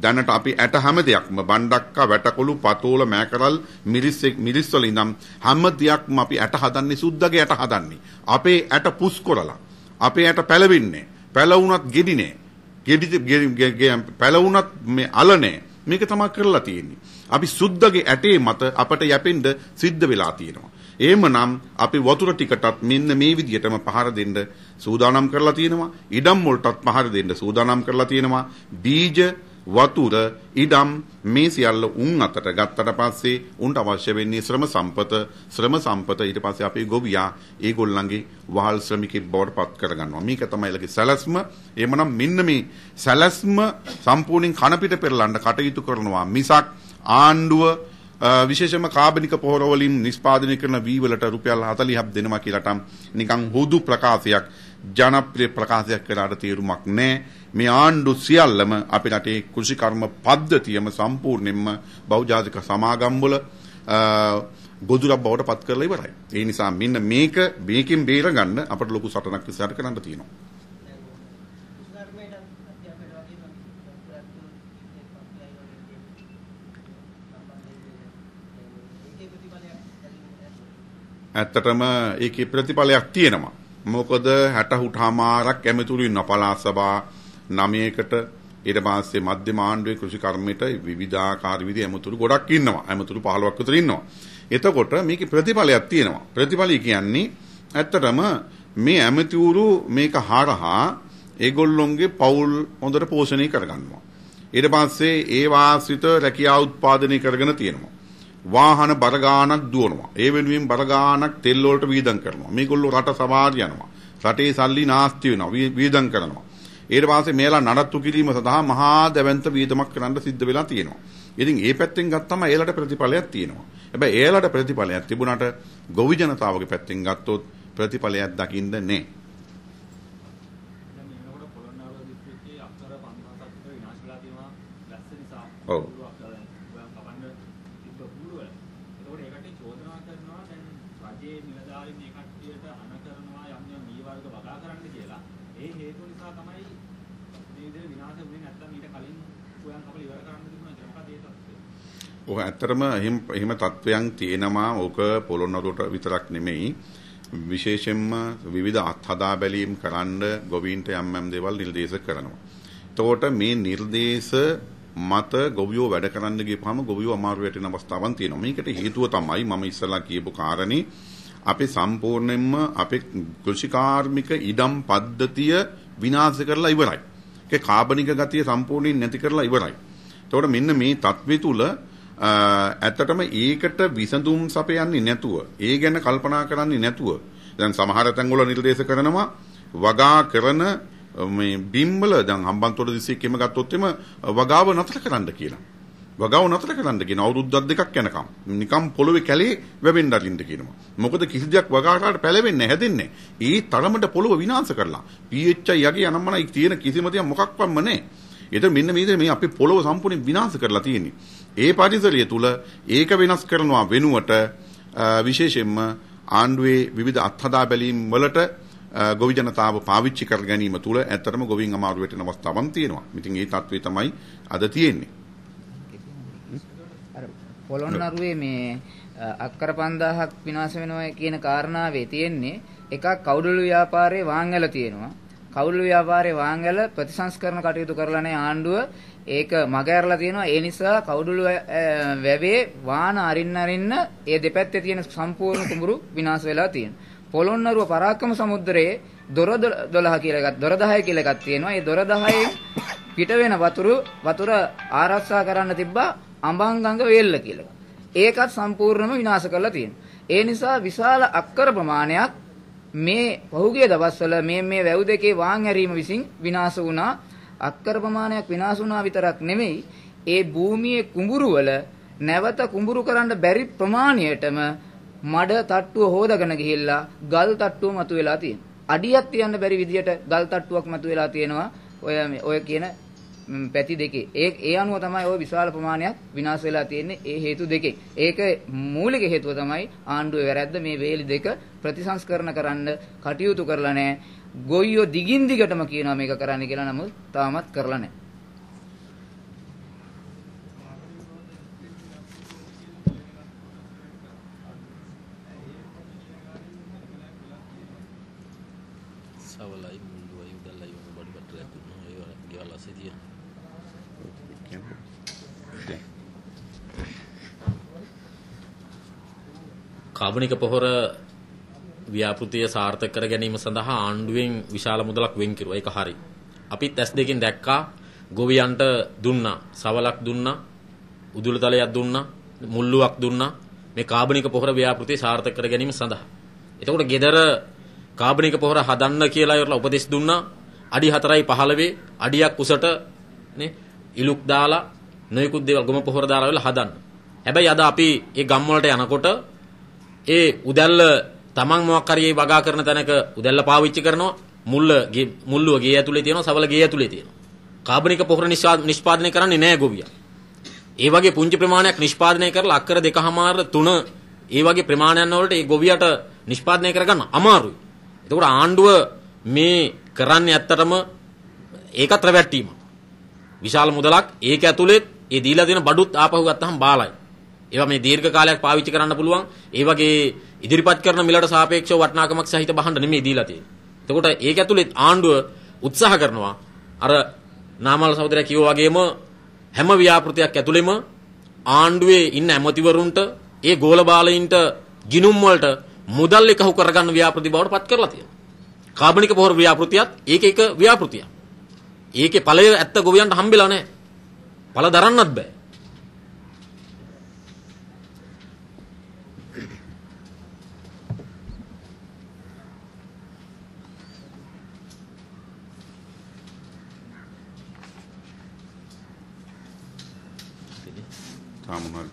දැනට අපි ඇට හැම දෙයක්ම බණ්ඩක්කා වැටකොළු පතෝල මෑකරල් මිරිස් මිරිස් වල ඉඳන් හැම දෙයක්ම අපි ඇට හදන්නේ සුද්දගේ ඇට හදන්නේ අපේ ඇට පුස් කරලා අපේ ඇට පැලවෙන්නේ පැලවුණත් ගෙඩිනේ ගෙඩි පැලවුණත් මේ අලනේ මේක තමයි කරලා තියෙන්නේ අපි සුද්දගේ ඇටේ මත අපට යැපෙන්න සිද්ධ වෙලා තියෙනවා එහෙමනම් අපි වතුර ටිකටත් මෙන්න මේ විදිහටම පහර දෙන්න සූදානම් කරලා තියෙනවා. ඉඩම් වලටත් පහර දෙන්න සූදානම් කරලා තියෙනවා. බීජ වතුර ඉඩම් මේ සියල්ල උන් අතට ගත්තට පස්සේ උන්ට අවශ්‍ය වෙන්නේ ශ්‍රම සම්පත ශ්‍රම සම්පත ඊට පස්සේ අපි ගොවියා ඒගොල්ලන්ගේ වහල් ශ්‍රමිකෙක් බවට පත් කරගන්නවා මේක තමයි ඊළඟ සැලැස්ම එහෙමනම් මෙන්න මේ සැලැස්ම සම්පූර්ණයෙන් කන පිට පෙරලන්න කටයුතු කරනවා මිසක් ආණ්ඩුව විශේෂම කාබනික පොහොර වලින් නිෂ්පාදනය කරන වී වලට රුපියල් 40ක් දෙනවා කියලාටම් නිකන් හුදු ප්‍රකාශයක් ජනප්‍රිය ප්‍රකාශයක් කළාට තේරුමක් නැහැ. මේ ආණ්ඩු සියල්ලම අපේ රටේ කෘෂිකර්ම පද්ධතියම සම්පූර්ණයෙන්ම බෞද්ධාධික සමාගම්වල ගොදුරක් බවට පත් කරලා ඉවරයි. ඒ නිසා මෙන්න මේක මේකෙන් බේරගන්න අපට ලොකු සටනක් ඉස්සරහට කරන්න තියෙනවා. ඇත්තටම ඒකේ ප්‍රතිඵලයක් තියෙනවා. මොකද 60 හමාරක් ඇමතුරුින් අපලා සභා 9කට ඊට පස්සේ මධ්‍යම ආණ්ඩුවේ කෘෂි කර්මයට විවිධාකාර විදි ඇමතුරු ගොඩක් ඉන්නවා. ඇමතුරු 15ක් විතර ඉන්නවා. එතකොට මේකේ ප්‍රතිඵලයක් තියෙනවා. ප්‍රතිඵලය කියන්නේ ඇත්තටම මේ ඇමතිවරු මේක හරහා ඒගොල්ලොන්ගේ පවුල් හොඳට පෝෂණය කරගන්නවා. ඊට පස්සේ ඒ වාසිත රැකියා උත්පාදනය කරගෙන තියෙනවා. වාහන බර ගාණක් දුවනවා. ඒ වෙනුවෙන් බර ගාණක් තෙල් වලට වියදම් කරනවා. මේගොල්ලෝ රට සමාජ යනවා. රටේ සල්ලි නාස්ති වෙනවා. වියදම් කරනවා. ඊට පස්සේ මේලා නඩත්තු කිරීම සඳහා මහා දැවැන්ත වියදමක් කරන්න සිද්ධ වෙලා තියෙනවා. ඉතින් ඒ පැත්තෙන් ගත්තම ඒලට ප්‍රතිඵලයක් තියෙනවා. හැබැයි ඒලට ප්‍රතිඵලයක් තිබුණාට ගොවි ජනතාවගේ පැත්තෙන් ගත්තොත් ප්‍රතිඵලයක් දකින්න නැහැ. ඔව් ඔක ඇත්තටම එහෙම එහෙම තත්වයන් තියෙනවා ඕක පොළොන්නරුවට විතරක් නෙමෙයි විශේෂයෙන්ම විවිධ අත්හදා බැලීම් කරන්න ගොවීන්ට යම් යම් දේවල් නිර්දේශ කරනවා. එතකොට මේ නිර්දේශ මත ගොවියෝ වැඩ කරන්න ගියපහම ගොවියෝ අමාරු වෙටෙන අවස්ථාවක් තියෙනවා. මේකට හේතුව තමයි මම ඉස්සලා කියපු කාරණේ අපි සම්පූර්ණයෙන්ම අපේ කෘෂිකාර්මික ඉඩම් පද්ධතිය විනාශ කරලා ඉවරයි. ඒක කාබනික ගතිය සම්පූර්ණයෙන් නැති කරලා ඉවරයි. එතකොට මෙන්න මේ தત્ත්වය තුල ඇත්තටම ඒකට විසඳුම් සපයන්නේ නැතුව ඒ ගැන කල්පනා කරන්නේ නැතුව දැන් සමහර තැන්වල නිර්දේශ කරනවා වගා කරන මේ බිම්වල දැන් හම්බන්තොට දිස්ත්‍රික්කෙම ගත්තොත් එම වගාව නතර කරන්න කියලා. වගාව නතර කරන්න කියන අවුරුද්දක් දෙකක් යනකම් නිකම් පොළවේ කැලේ වැවෙන්න අරින්න කියනවා. මොකද කිසි දෙයක් වගාකාරට පැලවෙන්නේ හැදෙන්නේ. ඒ තරමට පොළව විනාශ කරලා PHI යගේ අනම්මනයි තියෙන කිසිම දෙයක් මොකක්වත්ම නැහැ. ඒතර මෙන්න මේ මේ අපේ පොළව සම්පූර්ණයෙන් විනාශ කරලා තියෙන්නේ. ඒ පරිසරය තුල ඒක වෙනස් කරනවා වෙනුවට විශේෂයෙන්ම ආණ්ඩුවේ විවිධ අත්හදා බැලීම් වලට ගොවි ජනතාව පාවිච්චි කර ගැනීම තුල ඇත්තටම ගොවින් අමාරු වෙටෙන අවස්ථාවක් තියෙනවා. ඉතින් ඒ தત્ත්වය තමයි අද තියෙන්නේ. අර පොළොන්නරුවේ මේ අක්කර 5000ක් විනාශ වෙනවා කියන කාරණාවේ තියෙන්නේ එකක් කවුඩළු ව්‍යාපාරේ වාංගල තියෙනවා. කවුළු ව්‍යාපාරේ වාංගල ප්‍රතිසංස්කරණ කටයුතු කරලා ආණ්ඩුව. ඒක මගහැරලා තියෙනවා. ඒ නිසා කවුළුළු වැවේ වාන අරින්න අරින්න ඒ දෙපැත්තේ තියෙන සම්පූර්ණ කුඹුරු විනාශ වෙලා තියෙනවා. පොළොන්නරුව පරාක්‍රම සමුද්‍රයේ දොර 12 කියලා එකක් දොර 10 කියලා එකක් තියෙනවා. ඒ දොර 10 පිට වෙන වතුර වතුර ආරක්ෂා කරන්න තිබ්බා අඹංගංග වෙල්ල කියලා. ඒකත් සම්පූර්ණයෙන්ම විනාශ කරලා තියෙනවා. ඒ නිසා විශාල අක්කර ප්‍රමාණයක් මේ පහුගිය දවස්වල මේ මේ වැව් දෙකේ වාන් ඇරීම විසින් විනාශ වුණා අක්කර ප්‍රමාණයක් විනාශ වුණා විතරක් නෙමෙයි ඒ භූමියේ කුඹුරු වල නැවත කුඹුරු කරන්න බැරි ප්‍රමාණයටම මඩ තට්ටුව හොදගෙන ගිහිල්ලා ගල් තට්ටුව මතුවලා තියෙනවා. අඩියක් තියන්න බැරි විදියට ගල් තට්ටුවක් මතුවලා තියෙනවා. ඔය ඔය කියන පැති දෙකේ. ඒ ඒ අනුව තමයි ওই විශාල ප්‍රමාණයක් විනාශ වෙලා තියෙන්නේ ඒ හේතු දෙකේ. ඒක මූලික හේතුව තමයි ආණ්ඩුවේ වැරැද්ද මේ වේලි දෙක ප්‍රතිසංස්කරණ කරන්න කටයුතු කරලා නැහැ. ගොයියෝ දිගින් දිගටම කියනවා මේක කරන්න කියලා නමුත් තාමත් කරලා නැහැ. කාබනික පොහොර ව්‍යාපෘතිය සාර්ථක කර ගැනීම සඳහා ආණ්ඩුවෙන් විශාල මුදලක් වෙන් කිරුවා. ඒක හරි. අපිත් S2කින් දැක්කා ගොවියන්ට දුන්නා. සවලක් දුන්නා. උදුළුතලයක් දුන්නා. මුල්ලුවක් දුන්නා. මේ කාබනික පොහොර ව්‍යාපෘතිය සාර්ථක කර ගැනීම සඳහා. එතකොට gedara කාබනික පොහොර හදන්න කියලා ඉවරලා උපදෙස් දුන්නා. අඩි 4යි 15 අඩියක් උසට නේ ඉලුක් දාලා නොයෙකුත් දේවල් ගොම පොහොර දාලා වෙලා හදන්න. හැබැයි අද අපි ඒ ගම් වලට යනකොට ඒ උදැල්ල තමන් මොකක් හරි වගා කරන තැනක උදැල්ල පාවිච්චි කරනවා මුල්ල මුල්ලුව ගේ ඇතුලේ තියෙනවා සවල ගේ ඇතුලේ තියෙනවා. කාබනික පොහොර නිෂ්පාදනය කරන්නේ නැහැ ගොවියා. ඒ වගේ පුංචි ප්‍රමාණයක් නිෂ්පාදනය කරලා අක්කර දෙකමාර තුන ඒ වගේ ප්‍රමාණයන් වලට ඒ ගොවියට නිෂ්පාදනය කරගන්න අමාරුයි. ඒකෝර ආණ්ඩුව මේ කරන්නේ ඇත්තටම ඒකත් රැවැට්ටීමක්. විශාල මුදලක් ඒක ඇතුලේ ඒ දීලා දෙන බඩුත් ආපහු ගත්තහම බාලයි. ඒවා මේ දීර්ඝ කාලයක් පාවිච්චි කරන්න පුළුවන්. ඒ වගේ ඉදිරිපත් කරන මිලට සාපේක්ෂව වටිනාකමක් සහිත බහන්න නෙමෙයි දීලා තියෙන්නේ. එතකොට ඒක ඇතුලේ ආණ්ඩුව උත්සාහ කරනවා අර නාමල් සහෝදරයා කිව්වා වගේම හැම ව්‍යාපෘතියක් ඇතුළෙම ආණ්ඩුවේ ඉන්න ඇමතිවරුන්ට ඒ ගෝල බාලයින්ට ගිනුම් වලට මුදල් එකහු කරගන්න ව්‍යාපෘති බවට පත් කරලා තියෙනවා. කාබනික පොහොර ව්‍යාපෘතියත් ඒක එක ව්‍යාපෘතියක්. ඒකේ ඵලය ඇත්ත ගොවියන්ට හම්බෙලා නැහැ. ඵල දරන්නත් බෑ.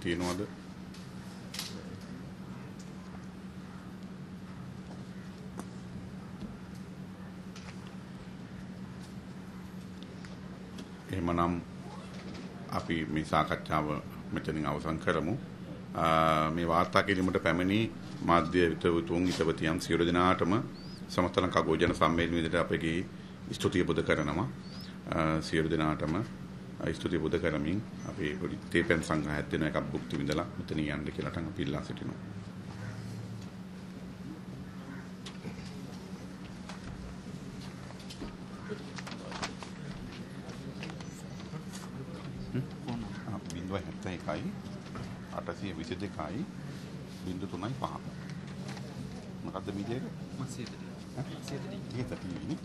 තියෙනවද? එහෙමනම් අපි මේ සාකච්ඡාව මෙතනින් අවසන් කරමු. මේ වාර්තා කිරීමට පැමිණි මාධ්‍ය විතවතුන් හිතවතියන් සියලු දෙනාටම සමස්තන කගෝජන සම්මේලන විදිහට අපගේ ස්තුතිය පුද කරනවා. සියලු දෙනාටම ස්තුති බුද කරමින් අපේ පොඩි තේපෙන් සංඝහයත් වෙන එකක් භුක්ති විඳලා මෙතන යන්න කියලා තමයි අපි ඉල්ලා සිටිනවා. බිඳුව හැත්ත එකයි අටසය විසි දෙකයි බිඳු තුනයි පහ මොකක්ද විජයක ීතටීනි